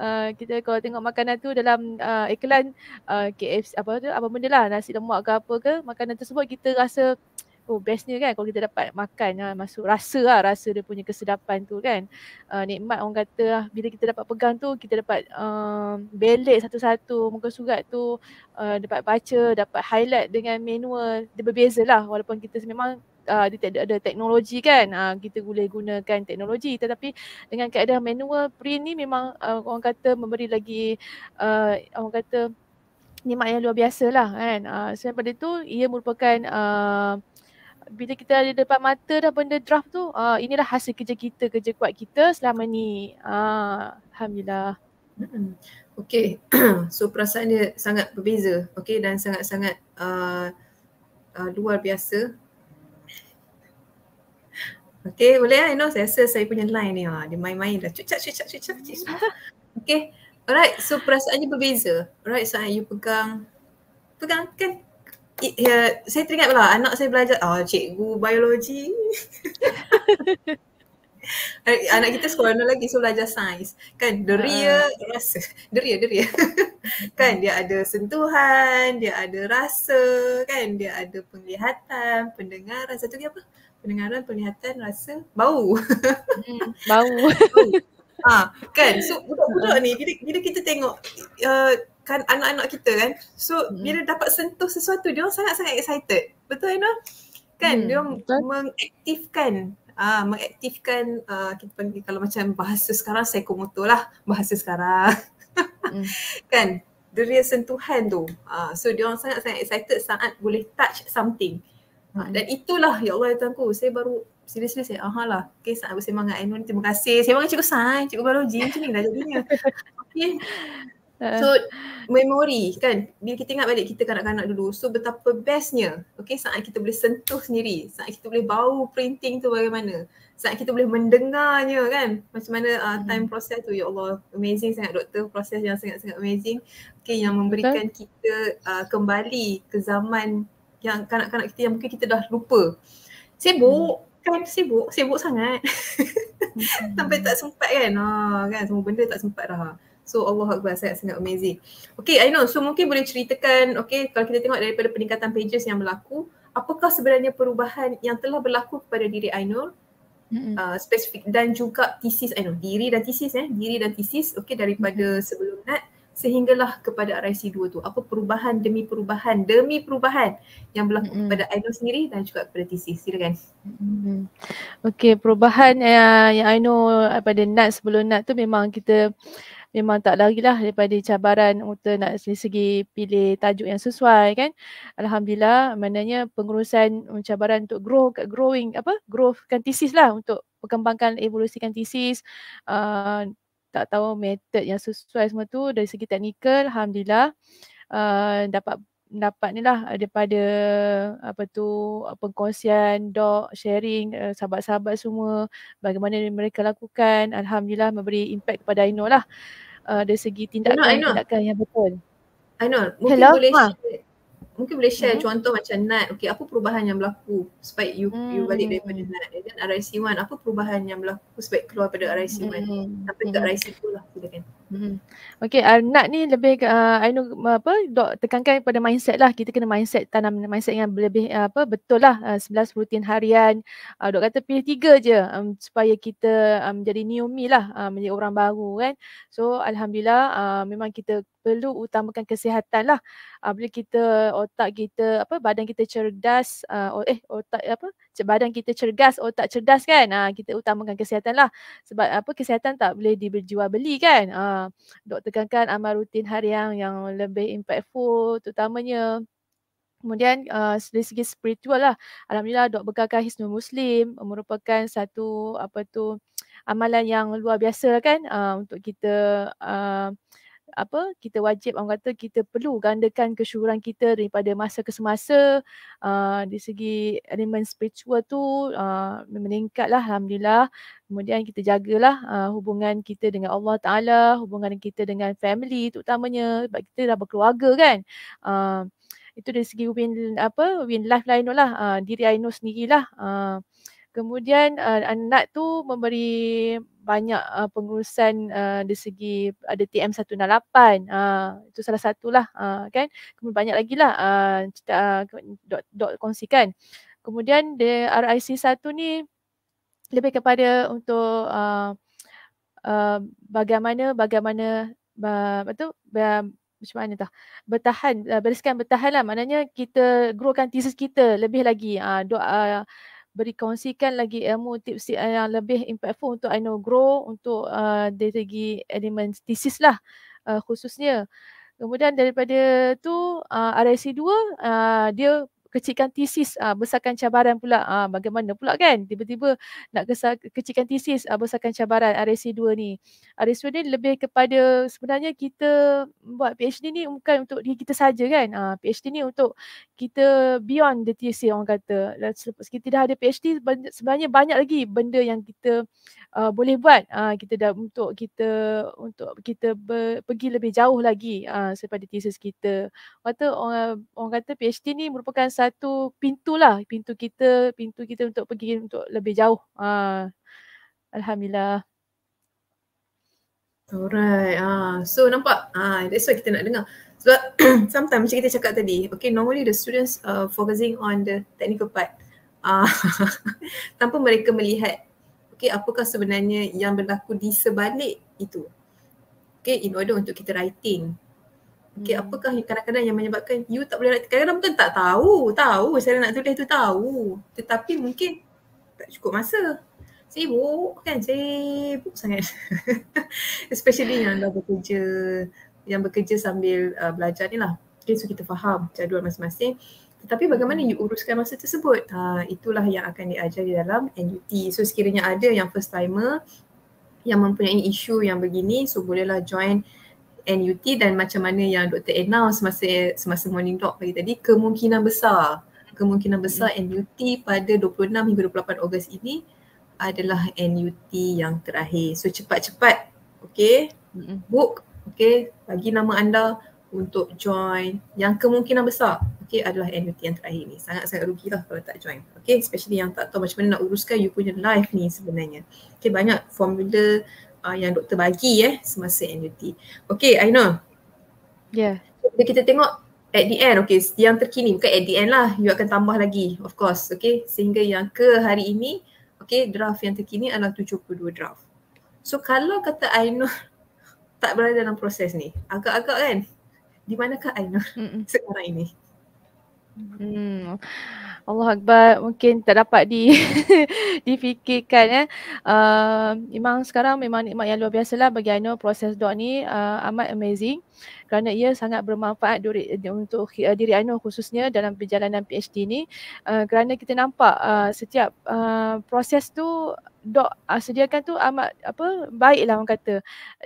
Uh, kita kalau tengok makanan tu dalam uh, iklan uh, KFC apa tu, apa benda lah, nasi lemak ke apa ke, makanan tersebut kita rasa oh bestnya kan kalau kita dapat makan lah, masuk rasa lah rasa dia punya kesedapan tu kan uh, nikmat orang kata lah bila kita dapat pegang tu kita dapat um, belik satu-satu muka surat tu uh, dapat baca dapat highlight dengan manual dia berbeza lah walaupun kita memang uh, dia tak ada teknologi kan uh, kita boleh gunakan teknologi tetapi dengan keadaan manual print ni memang uh, orang kata memberi lagi uh, orang kata nikmat yang luar biasa lah kan. Uh, selain pada tu ia merupakan uh, bila kita ada depan mata dah benda draft tu, uh, inilah hasil kerja kita, kerja kuat kita selama ni. Uh, Alhamdulillah. Okay, *clears throat* so perasaan dia sangat berbeza okay, dan sangat-sangat uh, uh, luar biasa. Okay, boleh lah. Ya? You saya rasa saya punya line ni. Ah. Dia main-main dah. Cucak, cucak, cucak, cucak. Okay. Alright, so perasaannya berbeza. Alright, so you pegang. Pegang, kan? it, uh, ya, saya teringat pula anak saya belajar ah oh, cikgu biologi *laughs* eh, anak kita sekolah mana lagi so belajar sains kan deria uh. rasa deria deria *laughs* kan dia ada sentuhan dia ada rasa kan dia ada penglihatan pendengaran satu lagi apa pendengaran penglihatan rasa bau hmm, bau *laughs* ah ha, kan so budak-budak ni bila, bila kita tengok uh, kan anak-anak kita kan so mm-hmm. bila dapat sentuh sesuatu dia sangat-sangat excited betul you kan mm, dia mengaktifkan ah mengaktifkan uh, kita panggil kalau macam bahasa sekarang psikomotor lah bahasa sekarang mm. *laughs* kan deria sentuhan tu uh, so dia orang sangat-sangat excited saat boleh touch something mm. dan itulah ya Allah ya tuanku saya baru seriously saya aha lah okey saya bersemangat Ainun terima kasih saya bangga cikgu Sai cikgu Baloji macam ni dah jadinya *laughs* okey Uh. So memory kan bila kita ingat balik kita kanak-kanak dulu so betapa bestnya okay saat kita boleh sentuh sendiri saat kita boleh bau printing tu bagaimana saat kita boleh mendengarnya kan macam mana uh, hmm. time proses tu ya Allah amazing sangat doktor proses yang sangat-sangat amazing okay yang memberikan Betul. kita uh, kembali ke zaman yang kanak-kanak kita yang mungkin kita dah lupa sibuk hmm. kan sibuk sibuk sangat hmm. *laughs* sampai tak sempat kan ha kan semua benda tak sempat dah So Allah Akbar sangat sangat amazing. Okay I know so mungkin boleh ceritakan okay kalau kita tengok daripada peningkatan pages yang berlaku apakah sebenarnya perubahan yang telah berlaku kepada diri Ainul Uh, spesifik dan juga tesis, Ainul diri dan tesis eh, diri dan tesis okay daripada mm-hmm. sebelum nat sehinggalah kepada RIC2 tu. Apa perubahan demi perubahan demi perubahan yang berlaku mm-hmm. kepada Ainul sendiri dan juga kepada tesis. Silakan. Mm-hmm. Okay perubahan uh, yang Ainul uh, pada nat sebelum nat tu memang kita memang tak larilah daripada cabaran untuk nak dari segi pilih tajuk yang sesuai kan. Alhamdulillah maknanya pengurusan um, cabaran untuk grow growing apa growth kan thesis lah untuk perkembangkan evolusi kan thesis uh, tak tahu method yang sesuai semua tu dari segi teknikal alhamdulillah uh, dapat dapat ni lah eh, daripada apa tu pengkongsian dok sharing uh, sahabat-sahabat semua bagaimana mereka lakukan alhamdulillah memberi impact kepada Aino lah uh, dari segi tindakan Aino, Aino. tindakan yang betul Aino mungkin Hello? boleh ha. share mungkin boleh share mm contoh macam Nat, okay, apa perubahan yang berlaku sebaik you, mm you hmm. balik daripada Nat and then RIC1, apa perubahan yang berlaku sebaik keluar pada RIC1 mm-hmm. sampai mm-hmm. RIC2 lah silakan. mm Okay, uh, Nat ni lebih uh, I know uh, apa, dok, tekankan pada mindset lah, kita kena mindset, tanam mindset yang lebih uh, apa, betul lah, uh, rutin harian, uh, dok kata pilih tiga je um, supaya kita menjadi um, new me lah, uh, menjadi orang baru kan so Alhamdulillah uh, memang kita perlu utamakan kesihatan lah. Uh, bila kita otak kita apa badan kita cerdas uh, eh otak apa badan kita cergas otak cerdas kan uh, kita utamakan kesihatan lah sebab apa kesihatan tak boleh diberjual beli kan uh, doktor kan amal rutin harian yang lebih impactful terutamanya Kemudian uh, dari segi spiritual lah. Alhamdulillah dok bekalkan Hisnul Muslim merupakan satu apa tu amalan yang luar biasa kan uh, untuk kita uh, apa kita wajib orang kata kita perlu gandakan kesyukuran kita daripada masa ke semasa uh, di segi elemen spiritual tu uh, ah, meningkatlah alhamdulillah kemudian kita jagalah uh, hubungan kita dengan Allah Taala hubungan kita dengan family terutamanya sebab kita dah berkeluarga kan uh, itu dari segi win apa win life lain lah uh, diri Aino sendirilah uh, kemudian uh, anak tu memberi banyak uh, pengurusan uh, dari segi ada TM 168 uh, itu salah satulah uh, kan kemudian banyak lagi lah uh, uh, dok, dok kongsikan kemudian the RIC 1 ni lebih kepada untuk uh, uh, bagaimana bagaimana apa tu macam mana tah bertahan uh, bereskan bertahanlah maknanya kita growkan thesis kita lebih lagi uh, doa uh, beri kongsikan lagi ilmu tips yang lebih impactful untuk I know grow untuk uh, dari segi elemen thesis lah uh, khususnya. Kemudian daripada tu uh, RSC 2 uh, dia kecilkan tesis uh, ah, besarkan cabaran pula uh, bagaimana pula kan tiba-tiba nak kesa- kecilkan tesis uh, ah, besarkan cabaran RAC2 ni RAC2 ni lebih kepada sebenarnya kita buat PhD ni bukan untuk diri kita saja kan uh, PhD ni untuk kita beyond the thesis, orang kata selepas kita dah ada PhD sebenarnya banyak lagi benda yang kita uh, boleh buat uh, kita dah untuk kita untuk kita ber, pergi lebih jauh lagi uh, selepas thesis kita kata orang orang kata PhD ni merupakan satu pintu lah pintu kita pintu kita untuk pergi untuk lebih jauh ha. alhamdulillah Alright. Ah, so nampak? Ah, that's why kita nak dengar. Sebab *clears throat* sometimes macam kita cakap tadi, okay, normally the students are uh, focusing on the technical part. Ah, *laughs* tanpa mereka melihat, okay, apakah sebenarnya yang berlaku di sebalik itu. Okay, in order untuk kita writing, Okay, hmm. apakah kadang-kadang yang menyebabkan you tak boleh write? Kadang-kadang mungkin tak tahu, tahu saya nak tulis tu tahu. Tetapi mungkin tak cukup masa. Sibuk kan? Sibuk sangat. *laughs* Especially yang dah bekerja, yang bekerja sambil uh, belajar ni lah. Okay, so kita faham jadual masing-masing. Tetapi bagaimana you uruskan masa tersebut? Ha, itulah yang akan diajar di dalam NUT. So sekiranya ada yang first timer yang mempunyai isu yang begini, so bolehlah join NUT dan macam mana yang Dr. Enau semasa semasa morning talk pagi tadi kemungkinan besar kemungkinan besar hmm. NUT pada 26 hingga 28 Ogos ini adalah NUT yang terakhir. So cepat-cepat okay hmm. book okay bagi nama anda untuk join yang kemungkinan besar okay adalah NUT yang terakhir ni. Sangat-sangat rugilah kalau tak join. Okay especially yang tak tahu macam mana nak uruskan you punya life ni sebenarnya. Okay banyak formula uh, yang doktor bagi eh semasa NUT. Okay Aina. Ya. Yeah. Kita tengok at the end okay yang terkini bukan at the end lah you akan tambah lagi of course okay sehingga yang ke hari ini okay draft yang terkini adalah 72 draft. So kalau kata Aina *laughs* tak berada dalam proses ni agak-agak kan di manakah Aina *laughs* sekarang ini? Hmm. Allah Akbar mungkin tak dapat di *laughs* difikirkan ya. Uh, memang sekarang memang nikmat yang luar biasa lah bagi Aino proses doa ni uh, amat amazing kerana ia sangat bermanfaat duri, untuk uh, diri Aino khususnya dalam perjalanan PhD ni uh, kerana kita nampak uh, setiap uh, proses tu dok uh, sediakan tu amat apa baiklah orang kata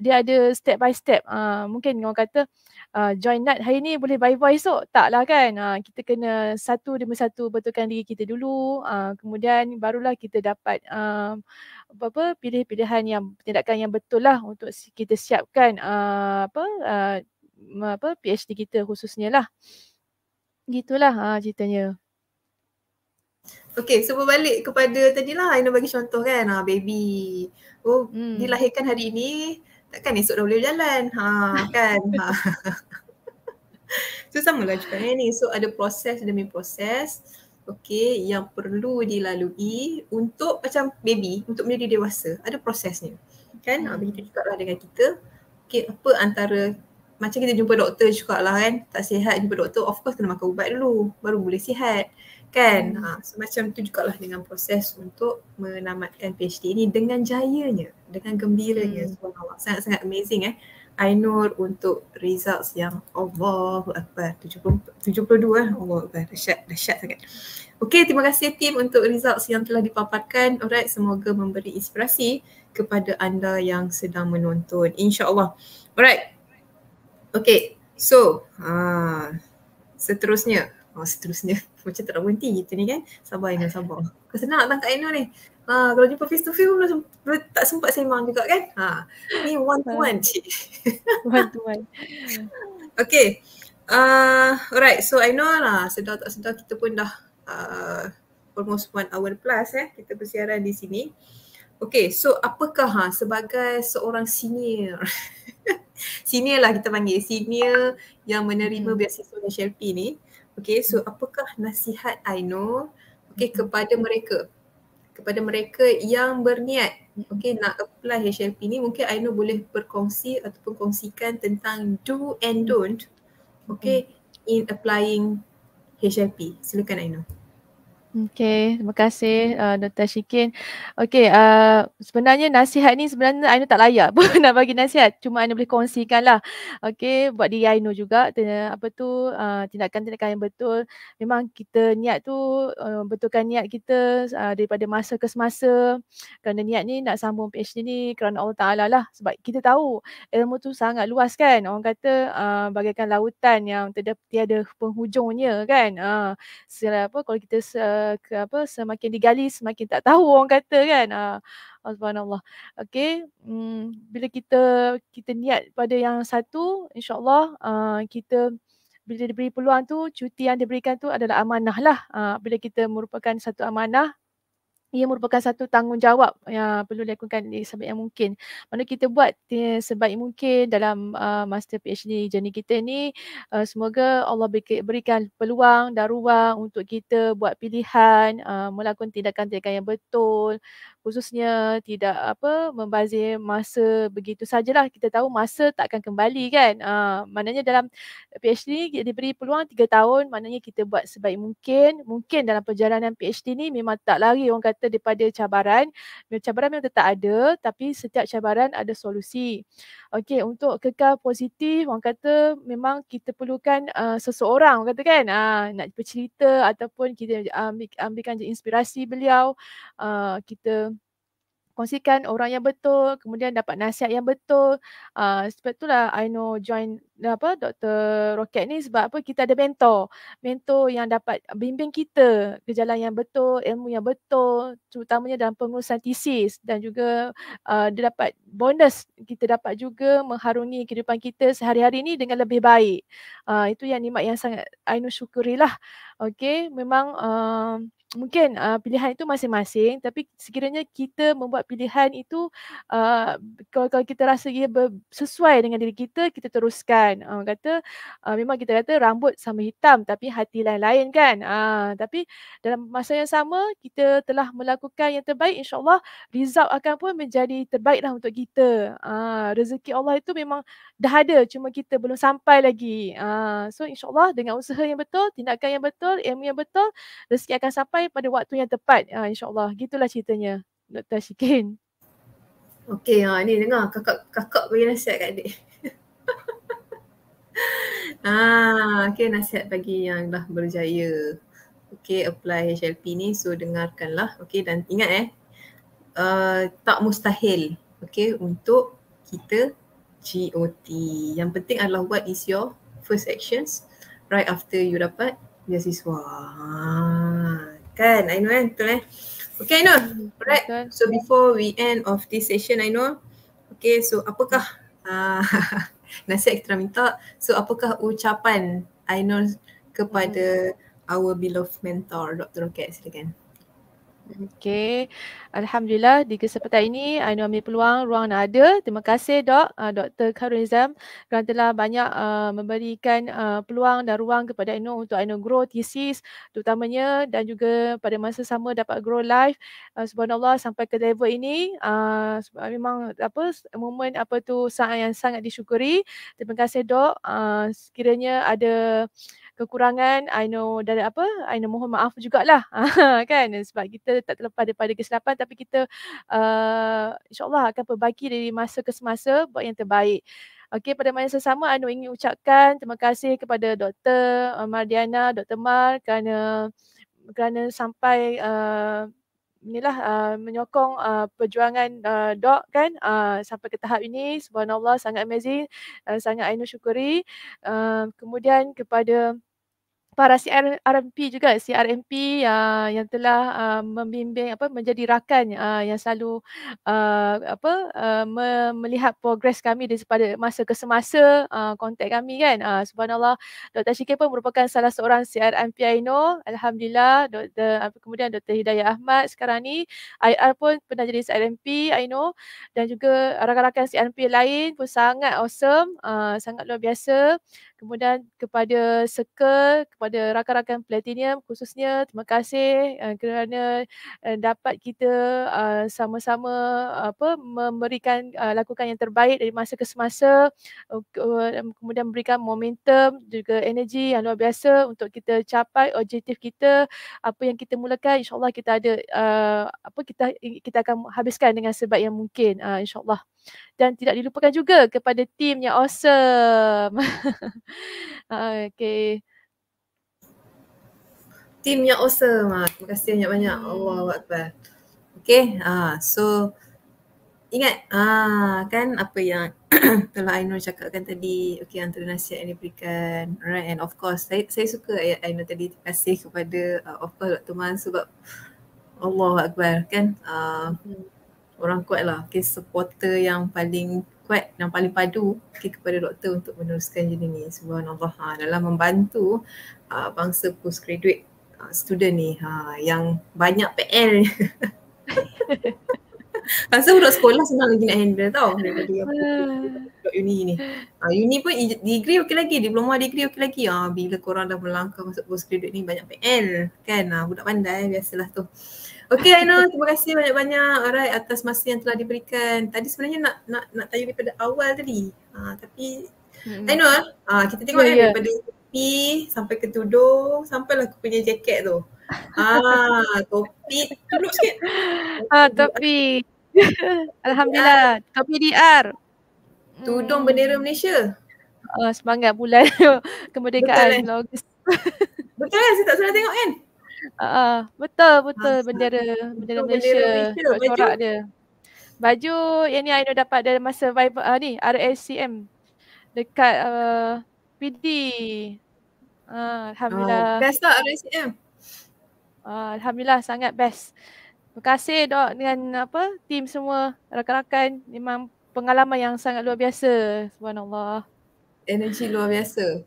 dia ada step by step uh, mungkin orang kata uh, Ah, join Nat hari ni boleh bye-bye esok? Tak lah kan. Uh, kita kena satu demi satu betulkan diri kita dulu. Uh, kemudian barulah kita dapat apa -apa, pilih-pilihan yang tindakan yang betul lah untuk kita siapkan uh, apa, uh, apa PhD kita khususnya lah. Gitulah uh, ceritanya. Okay, so berbalik kepada tadi lah Aina bagi contoh kan, ah, baby. Oh, hmm. dilahirkan hari ini, takkan esok dah boleh berjalan. Ha, *laughs* kan? Ha. *laughs* so sama lah cakap ni. So ada proses demi proses. Okay, yang perlu dilalui untuk macam baby, untuk menjadi dewasa. Ada prosesnya. Kan? Ha, begitu juga lah dengan kita. Okay, apa antara macam kita jumpa doktor juga lah kan. Tak sihat jumpa doktor, of course kena makan ubat dulu. Baru boleh sihat. Kan? Hmm. Ha, so macam tu jugalah dengan proses untuk menamatkan PhD ini dengan jayanya, dengan gembiranya. Hmm. Allah. Sangat-sangat amazing eh. I know untuk results yang Allah Akbar, 72 eh. Allah Akbar, dahsyat, dahsyat sangat. Okay, terima kasih tim untuk results yang telah dipaparkan. Alright, semoga memberi inspirasi kepada anda yang sedang menonton. InsyaAllah. Alright. Okay, so ha, seterusnya oh, seterusnya *laughs* macam tak nak berhenti gitu ni kan sabar Aina sabar kau senang datang kat Aina ni ha, kalau jumpa face to face pun tak sempat sembang juga kan ha. ni one to one cik *laughs* one to one okay uh, alright so Aina lah sedar tak sedar kita pun dah uh, almost one hour plus eh kita bersiaran di sini Okay, so apakah ha, sebagai seorang senior, *laughs* senior lah kita panggil, senior yang menerima hmm. beasiswa Shelfie ni, Okay, so apakah nasihat Aino okay, mm-hmm. kepada mereka? Kepada mereka yang berniat okay, nak apply HLP ni, mungkin Aino boleh berkongsi ataupun kongsikan tentang do and don't okay, mm. in applying HLP. Silakan Aino. Okay, terima kasih uh, Dr. Syikin. Okay, uh, sebenarnya nasihat ni sebenarnya Aino tak layak pun *laughs* nak bagi nasihat. Cuma Aino boleh kongsikan lah. Okay, buat diri Aino juga. Apa tu, uh, tindakan-tindakan yang betul. Memang kita niat tu, uh, betulkan niat kita uh, daripada masa ke semasa. Kerana niat ni nak sambung PhD ni kerana Allah Ta'ala lah. Sebab kita tahu ilmu tu sangat luas kan. Orang kata uh, bagaikan lautan yang tiada penghujungnya kan. Uh, apa, kalau kita uh, ke apa semakin digali semakin tak tahu orang kata kan uh, subhanallah okey mm, bila kita kita niat pada yang satu insyaallah uh, kita bila diberi peluang tu cuti yang diberikan tu adalah amanah lah uh, bila kita merupakan satu amanah ia merupakan satu tanggungjawab yang perlu dilakukan sebaik yang mungkin. Mana kita buat sebaik mungkin dalam uh, master PhD journey kita ni uh, semoga Allah berikan peluang dan ruang untuk kita buat pilihan, uh, melakukan tindakan-tindakan yang betul, khususnya tidak apa membazir masa begitu sajalah kita tahu masa tak akan kembali kan uh, maknanya dalam PhD ni diberi peluang tiga tahun maknanya kita buat sebaik mungkin mungkin dalam perjalanan PhD ni memang tak lari orang kata daripada cabaran cabaran memang tetap ada tapi setiap cabaran ada solusi okey untuk kekal positif orang kata memang kita perlukan uh, seseorang orang kata kan uh, nak bercerita ataupun kita ambil, ambilkan je inspirasi beliau uh, kita kongsikan orang yang betul, kemudian dapat nasihat yang betul. Uh, sebab itulah I know join apa Dr. Rocket ni sebab apa kita ada mentor. Mentor yang dapat bimbing kita ke jalan yang betul, ilmu yang betul, terutamanya dalam pengurusan tesis dan juga uh, dia dapat bonus kita dapat juga mengharungi kehidupan kita sehari-hari ni dengan lebih baik. Uh, itu yang nikmat yang sangat I know syukurilah. Okay, memang uh, mungkin uh, pilihan itu masing-masing tapi sekiranya kita membuat pilihan itu uh, kalau, kalau kita rasa ia ber- sesuai dengan diri kita kita teruskan uh, kata uh, memang kita kata rambut sama hitam tapi hati lain-lain kan uh, tapi dalam masa yang sama kita telah melakukan yang terbaik insyaallah result akan pun menjadi terbaiklah untuk kita uh, rezeki Allah itu memang dah ada cuma kita belum sampai lagi uh, so insyaallah dengan usaha yang betul tindakan yang betul ilmu yang betul rezeki akan sampai sampai pada waktu yang tepat uh, insyaallah gitulah ceritanya Dr. Shikin Okay, ha ah, ni dengar kakak kakak bagi nasihat kat adik *laughs* ah, okay, nasihat bagi yang dah berjaya Okay, apply HLP ni so dengarkanlah Okay, dan ingat eh uh, tak mustahil Okay, untuk kita GOT. Yang penting adalah what is your first actions right after you dapat beasiswa. Ha kan I know kan betul eh okay I know right so before we end of this session I know okay so apakah uh, *laughs* nasihat kita minta so apakah ucapan I know kepada hmm. our beloved mentor Dr. Roket silakan Okay. Alhamdulillah di kesempatan ini Ainu ambil peluang ruang nak ada. Terima kasih Dok, uh, ah, Dr. Karun Izam kerana telah banyak uh, memberikan uh, peluang dan ruang kepada Ainu untuk Ainu grow thesis terutamanya dan juga pada masa sama dapat grow live. Uh, subhanallah sampai ke level ini uh, memang apa moment apa tu saat yang sangat disyukuri. Terima kasih Dok. Uh, sekiranya ada kekurangan I know dari apa I know mohon maaf jugalah *laughs* ah, kan sebab kita tak terlepas daripada kesilapan tapi kita uh, insyaAllah akan perbaiki dari masa ke semasa buat yang terbaik Okey pada masa sama Anu ingin ucapkan terima kasih kepada Dr. Eh, Mardiana, Dr. Mar kerana kerana sampai uh, inilah uh, menyokong uh, perjuangan uh, dok kan uh, sampai ke tahap ini subhanallah sangat amazing uh, sangat Ainu syukuri uh, kemudian kepada para CRMP juga CRMP uh, ah, yang telah uh, membimbing apa menjadi rakan uh, yang selalu uh, apa uh, melihat progres kami daripada masa ke semasa kontak kami kan uh, subhanallah Dr Syikir pun merupakan salah seorang CRMP INO alhamdulillah Dr kemudian Dr Hidayah Ahmad sekarang ni IR pun pernah jadi CRMP INO dan juga rakan-rakan CRMP lain pun sangat awesome uh, sangat luar biasa Kemudian kepada Circle, kepada rakan-rakan Platinum khususnya terima kasih uh, kerana uh, dapat kita eh, sama-sama uh, apa memberikan uh, lakukan yang terbaik dari masa ke semasa uh, kemudian memberikan momentum juga energi yang luar biasa untuk kita capai objektif kita apa yang kita mulakan insyaallah kita ada uh, apa kita kita akan habiskan dengan sebaik yang mungkin uh, insyaallah dan tidak dilupakan juga kepada tim yang awesome. *laughs* okay. Tim yang awesome. Ah, terima kasih banyak-banyak. Hmm. Allah Akbar. Okay. Ah, so ingat ah, kan apa yang *clears throat* telah Aino cakapkan tadi. Okay antara nasihat yang diberikan. Right. And of course saya, saya suka ayat Aino tadi. Terima kasih kepada uh, ah, Opal Dr. Man sebab Allah Akbar kan. Uh, orang kuat lah, okay, supporter yang paling kuat, yang paling padu okay, kepada doktor untuk meneruskan jenis ni. Subhanallah, ha, dalam membantu ha, bangsa postgraduate ha, student ni ha, yang banyak PL. Rasa *laughs* budak sekolah senang lagi nak handle tau daripada budak uni ni. Ha, uni pun degree okey lagi, diploma degree okey lagi. Ha, bila korang dah melangkah masuk postgraduate ni banyak PL kan. Ha, budak pandai biasalah tu. Okay Aino, terima kasih banyak-banyak Arai atas masa yang telah diberikan. Tadi sebenarnya nak nak nak tanya daripada awal tadi. Ha, tapi hmm. Aino, ha, ah, kita tengok yeah, oh, kan yeah. daripada kopi sampai ke tudung, sampai lah aku punya jaket tu. Ha, *laughs* topi, tunduk sikit. Ha, tapi Alhamdulillah, ya. topi DR. Tudung bendera Malaysia. Uh, semangat bulan *laughs* kemerdekaan Betul, eh? Betul kan? Saya tak salah tengok kan? Ah, uh, betul betul ha, bendera bendera betul, Malaysia. Bendera Malaysia. Baju. dia. Baju yang ni Aino dapat dari masa vibe uh, ni RSCM dekat uh, ah, PD. Uh, ah, alhamdulillah. Uh, best tak RSCM? Uh, alhamdulillah sangat best. Terima kasih dok dengan apa tim semua rakan-rakan memang pengalaman yang sangat luar biasa. Subhanallah. Energy luar biasa.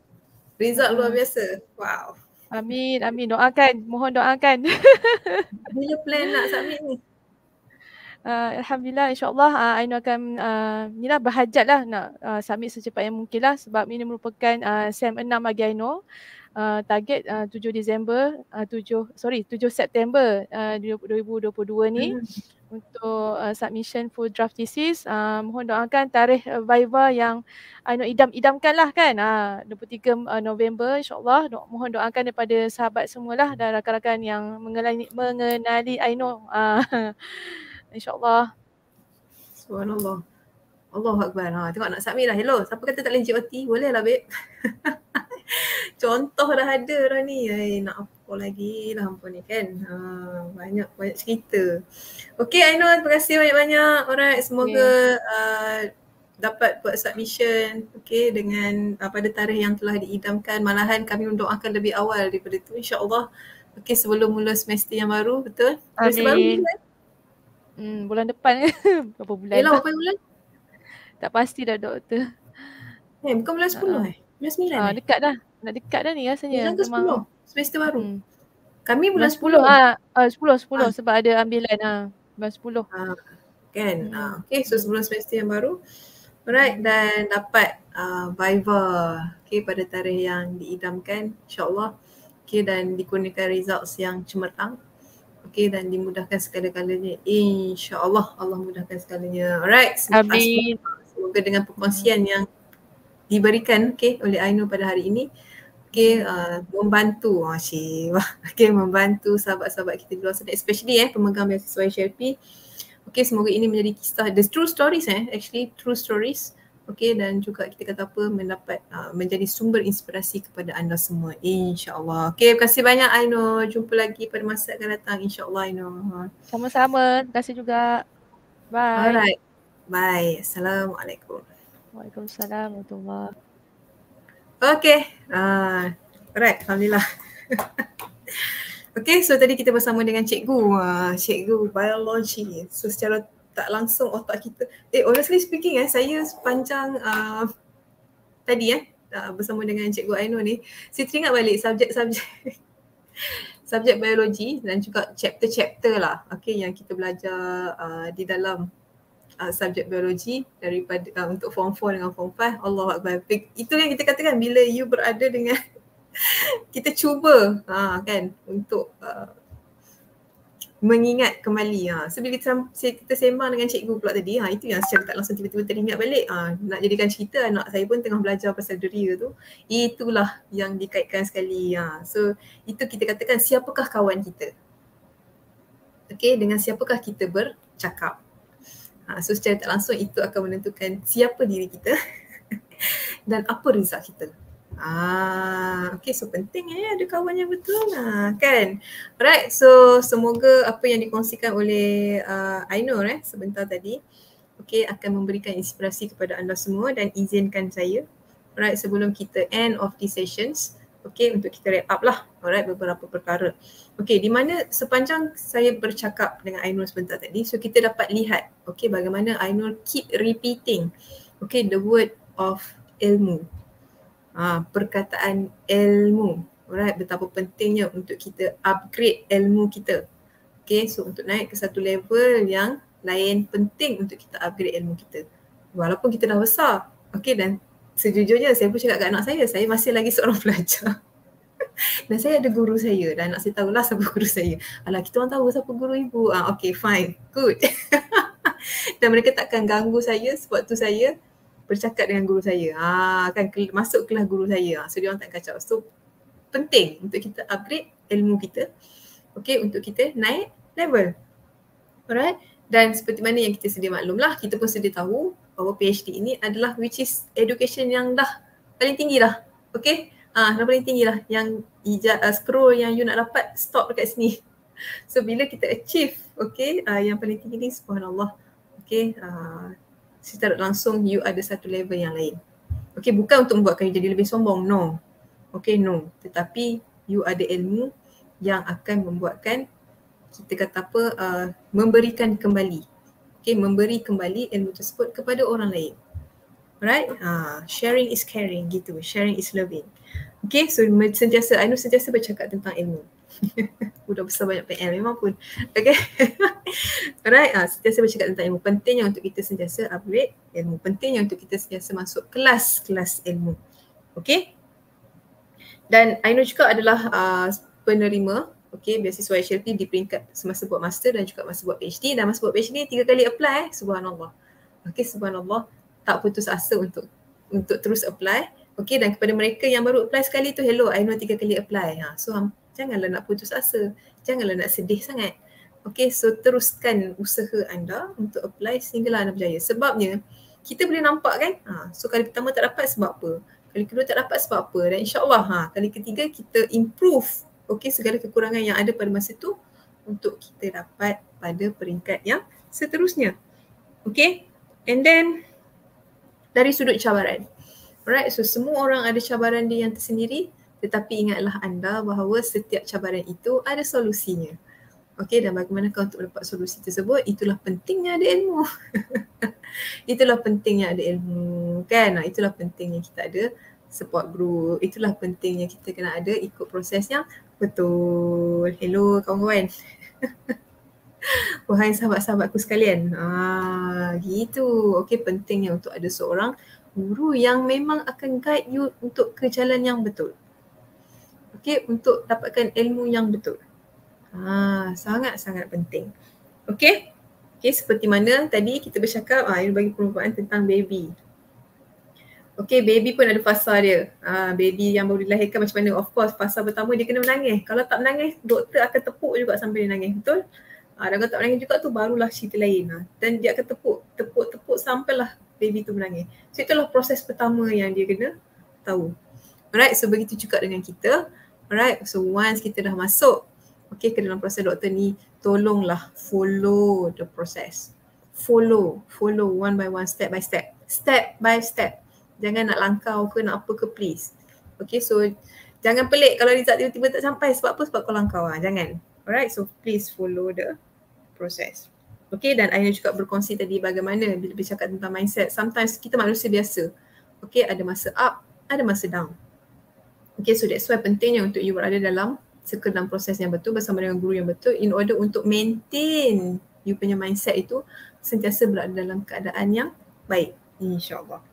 Result luar hmm. biasa. Wow. Amin, amin. Doakan, mohon doakan. Bila plan nak submit ni? Uh, *laughs* Alhamdulillah insyaAllah uh, ah, Ainu akan uh, ni lah berhajat lah nak uh, submit secepat yang mungkin lah sebab ini merupakan uh, SEM 6 bagi Ainu. Uh, target uh, 7 Disember, uh, 7, sorry 7 September uh, 2022 ni. Hmm untuk uh, submission full draft thesis. Uh, mohon doakan tarikh uh, Viva yang uh, no, idam-idamkan lah kan. Ah, uh, 23 uh, November insyaAllah. Do- mohon doakan daripada sahabat semualah dan rakan-rakan yang mengenali, mengenali Aino. Uh, InsyaAllah. Subhanallah. Allah Akbar. Ha, tengok nak submit lah. Hello, siapa kata tak boleh JOT? Boleh lah, babe. *laughs* *laughs* Contoh dah ada dah ni. Ay, eh, nak apa lagi lah ampun ni kan. Ha, banyak banyak cerita. Okay Aino terima kasih banyak-banyak. Alright semoga yeah. uh, dapat buat submission okay, dengan uh, pada tarikh yang telah diidamkan malahan kami mendoakan lebih awal daripada itu insyaAllah okay, sebelum mula semester yang baru betul? Amin. Baru, kan? hmm, bulan depan ke? *laughs* berapa bulan? Yelah, berapa bulan? Tak pasti dah doktor. Eh, bukan bulan 10 uh. Ah. eh? Ah, eh? dekat dah. Nak dekat dah ni rasanya. Bulan ke memang... 10? Semester baru. Hmm. Kami bulan, bulan 10. 10. Ah, uh, 10, 10 ha. sebab ada ambilan. Ha. Bulan 10. Ha. Ah, kan? Hmm. Ha. Okay, so sebelum semester yang baru. Alright, dan dapat uh, Viva okay, pada tarikh yang diidamkan. InsyaAllah. Okay, dan dikurniakan results yang cemerlang. Okay, dan dimudahkan segala-galanya. InsyaAllah, Allah mudahkan segalanya. Alright. Semoga dengan perkongsian hmm. yang diberikan okay, oleh Aino pada hari ini okay, hmm. uh, membantu oh, ah, *laughs* okay, membantu sahabat-sahabat kita di luar sana especially eh, pemegang beasiswa HLP okay, semoga ini menjadi kisah the true stories eh, actually true stories Okay, dan juga kita kata apa mendapat uh, menjadi sumber inspirasi kepada anda semua insyaallah. Okay, terima kasih banyak Aino. Jumpa lagi pada masa akan datang insyaallah Aino. Sama-sama. Terima kasih juga. Bye. Alright. Bye. Assalamualaikum. Waalaikumsalam warahmatullahi Okay. Uh, ah, right. Alhamdulillah. *laughs* okay. So tadi kita bersama dengan cikgu. Uh, cikgu biologi. So secara tak langsung otak kita. Eh honestly speaking eh. Saya sepanjang uh, tadi eh. Uh, bersama dengan cikgu Aino ni. Saya teringat balik subjek-subjek. *laughs* subjek biologi dan juga chapter-chapter lah. Okay. Yang kita belajar uh, di dalam uh, subjek biologi daripada uh, untuk form 4 dengan form 5 Allah Akbar. Itu yang kita katakan bila you berada dengan *laughs* kita cuba uh, kan untuk uh, mengingat kembali ha. Uh. So bila kita, kita sembang dengan cikgu pula tadi ha uh, itu yang secara tak langsung tiba-tiba teringat balik uh, nak jadikan cerita anak saya pun tengah belajar pasal deria tu itulah yang dikaitkan sekali Uh. So itu kita katakan siapakah kawan kita? Okay, dengan siapakah kita bercakap? Ha, so secara tak langsung itu akan menentukan siapa diri kita *laughs* dan apa result kita. Ah, ha, okay so penting eh ada kawan yang betul lah kan. Alright so semoga apa yang dikongsikan oleh uh, Ainur eh sebentar tadi okay akan memberikan inspirasi kepada anda semua dan izinkan saya alright sebelum kita end of the sessions okay untuk kita wrap up lah alright beberapa perkara. Okey, di mana sepanjang saya bercakap dengan Ainul sebentar tadi, so kita dapat lihat okey bagaimana Ainul keep repeating okey the word of ilmu. Ah, perkataan ilmu. Alright, betapa pentingnya untuk kita upgrade ilmu kita. Okey, so untuk naik ke satu level yang lain penting untuk kita upgrade ilmu kita. Walaupun kita dah besar. Okey dan sejujurnya saya pun cakap kat anak saya, saya masih lagi seorang *laughs* pelajar. *laughs* dan saya ada guru saya dan nak saya tahulah *laughs* siapa guru saya. Alah kita orang tahu siapa guru ibu. Ah uh, okey fine. Good. *laughs* dan mereka takkan ganggu saya sebab tu saya bercakap dengan guru saya. Ha uh, kan ke- masuk kelas guru saya. Uh, so dia orang tak kacau. So penting untuk kita upgrade ilmu kita. Okey untuk kita naik level. Alright. Dan seperti mana yang kita sedia maklumlah, kita pun sedia tahu bahawa PhD ini adalah which is education yang dah paling tinggi lah. Okay. Ah, uh, nombor paling tinggi lah yang ijat, uh, ah, scroll yang you nak dapat stop dekat sini. *laughs* So bila kita achieve, okay, uh, yang paling tinggi ni subhanallah. Okay, uh, ah, secara langsung you ada satu level yang lain. Okay, bukan untuk membuatkan you jadi lebih sombong, no. Okay, no. Tetapi you ada ilmu yang akan membuatkan kita kata apa, uh, memberikan kembali. Okay, memberi kembali ilmu tersebut kepada orang lain. right? uh, sharing is caring gitu, sharing is loving. Okay, so sentiasa, Ainul sentiasa bercakap tentang ilmu. *laughs* Udah besar banyak PL memang pun. Okay. *laughs* Alright, uh, sentiasa bercakap tentang ilmu. Pentingnya untuk kita sentiasa upgrade ilmu. Pentingnya untuk kita sentiasa masuk kelas-kelas ilmu. Okay. Dan Ainul juga adalah uh, penerima Okay, biasiswa HRP di peringkat semasa buat master dan juga masa buat PhD. Dan masa buat PhD tiga kali apply, eh. subhanallah. Okay, subhanallah. Tak putus asa untuk untuk terus apply. Okay, dan kepada mereka yang baru apply sekali tu, hello, I know tiga kali apply. Ha. So, um, janganlah nak putus asa. Janganlah nak sedih sangat. Okay, so teruskan usaha anda untuk apply sehinggalah anda berjaya. Sebabnya, kita boleh nampak kan? Ha, so, kali pertama tak dapat sebab apa? Kali kedua tak dapat sebab apa? Dan insyaAllah, ha, kali ketiga kita improve okay, segala kekurangan yang ada pada masa tu untuk kita dapat pada peringkat yang seterusnya. Okay, and then dari sudut cabaran. Alright, so semua orang ada cabaran dia yang tersendiri tetapi ingatlah anda bahawa setiap cabaran itu ada solusinya. Okay, dan bagaimana kau untuk mendapat solusi tersebut, itulah pentingnya ada ilmu. *laughs* itulah pentingnya ada ilmu, kan? Itulah pentingnya kita ada support group. Itulah pentingnya kita kena ada ikut proses yang betul. Hello, kawan-kawan. *laughs* Wahai sahabat-sahabatku sekalian. Ah, gitu. Okay, pentingnya untuk ada seorang guru yang memang akan guide you untuk ke jalan yang betul. Okey, untuk dapatkan ilmu yang betul. Ha, sangat-sangat penting. Okey? Okey, seperti mana tadi kita bercakap ah bagi perempuan tentang baby. Okey, baby pun ada fasa dia. ha, baby yang baru dilahirkan macam mana? Of course, fasa pertama dia kena menangis. Kalau tak menangis, doktor akan tepuk juga sampai dia nangis, betul? Ah ha, kalau tak menangis juga tu barulah cerita lain. Ah, dan dia akan tepuk, tepuk, tepuk sampailah baby tu menangis. So itulah proses pertama yang dia kena tahu. Alright, so begitu juga dengan kita. Alright, so once kita dah masuk okay, ke dalam proses doktor ni, tolonglah follow the process. Follow, follow one by one, step by step. Step by step. Jangan nak langkau ke nak apa ke please. Okay, so jangan pelik kalau result tiba-tiba tak sampai sebab apa? Sebab kau langkau lah. Jangan. Alright, so please follow the process. Okay, dan Aina juga berkongsi tadi bagaimana bila bercakap tentang mindset, sometimes kita manusia biasa. Okay, ada masa up, ada masa down. Okay, so that's why pentingnya untuk you berada dalam circle dalam proses yang betul bersama dengan guru yang betul in order untuk maintain you punya mindset itu sentiasa berada dalam keadaan yang baik. InsyaAllah.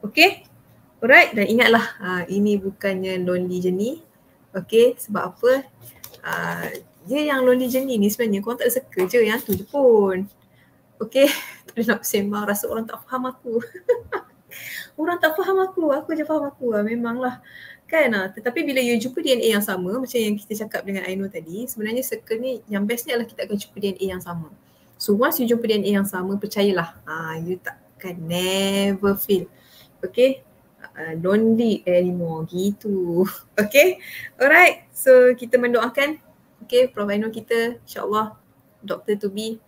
Okay, alright. Dan ingatlah, uh, ini bukannya lonely journey. Okay, sebab apa? Uh, dia yang lonely journey ni sebenarnya korang tak suka je yang tu je pun okay *laughs* tak nak sembang rasa orang tak faham aku *laughs* orang tak faham aku aku je faham aku lah memanglah kan lah tetapi bila you jumpa DNA yang sama macam yang kita cakap dengan Aino tadi sebenarnya circle ni yang bestnya adalah kita akan jumpa DNA yang sama so once you jumpa DNA yang sama percayalah ah you takkan never feel okay Uh, ah, lonely anymore gitu *laughs* okay alright so kita mendoakan Okay, Prof. kita insyaAllah doktor to be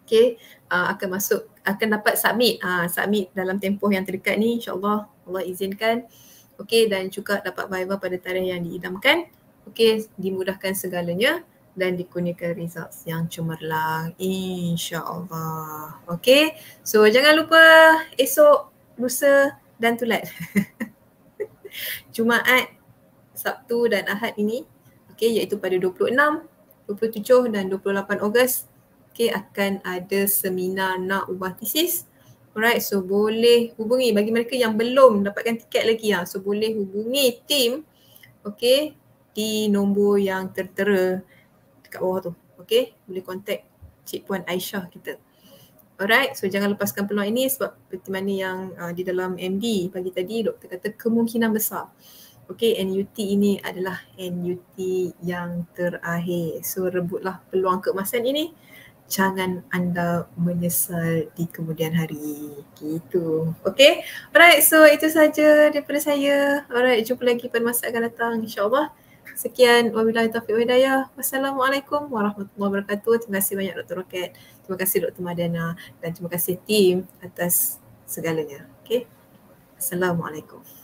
okay, uh, akan masuk, akan dapat submit uh, submit dalam tempoh yang terdekat ni insyaAllah Allah izinkan. Okay, dan juga dapat viva pada tarikh yang diidamkan. Okay, dimudahkan segalanya dan dikurniakan results yang cemerlang insyaAllah. Okay, so jangan lupa esok rusa dan tulat. *laughs* Jumaat, Sabtu dan Ahad ini okay, iaitu pada 26, 27 dan 28 Ogos okay, akan ada seminar nak ubah tesis. Alright, so boleh hubungi bagi mereka yang belum dapatkan tiket lagi lah. So boleh hubungi tim okay, di nombor yang tertera dekat bawah tu. Okay, boleh contact Cik Puan Aisyah kita. Alright, so jangan lepaskan peluang ini sebab seperti mana yang uh, di dalam MD pagi tadi doktor kata kemungkinan besar. Okay, NUT ini adalah NUT yang terakhir. So, rebutlah peluang keemasan ini. Jangan anda menyesal di kemudian hari. Gitu. Okay. Alright, so itu saja daripada saya. Alright, jumpa lagi pada masa akan datang. InsyaAllah. Sekian. Wabillahi taufiq wa Wassalamualaikum warahmatullahi wabarakatuh. Terima kasih banyak Dr. Rocket. Terima kasih Dr. Madana. Dan terima kasih tim atas segalanya. Okay. Assalamualaikum.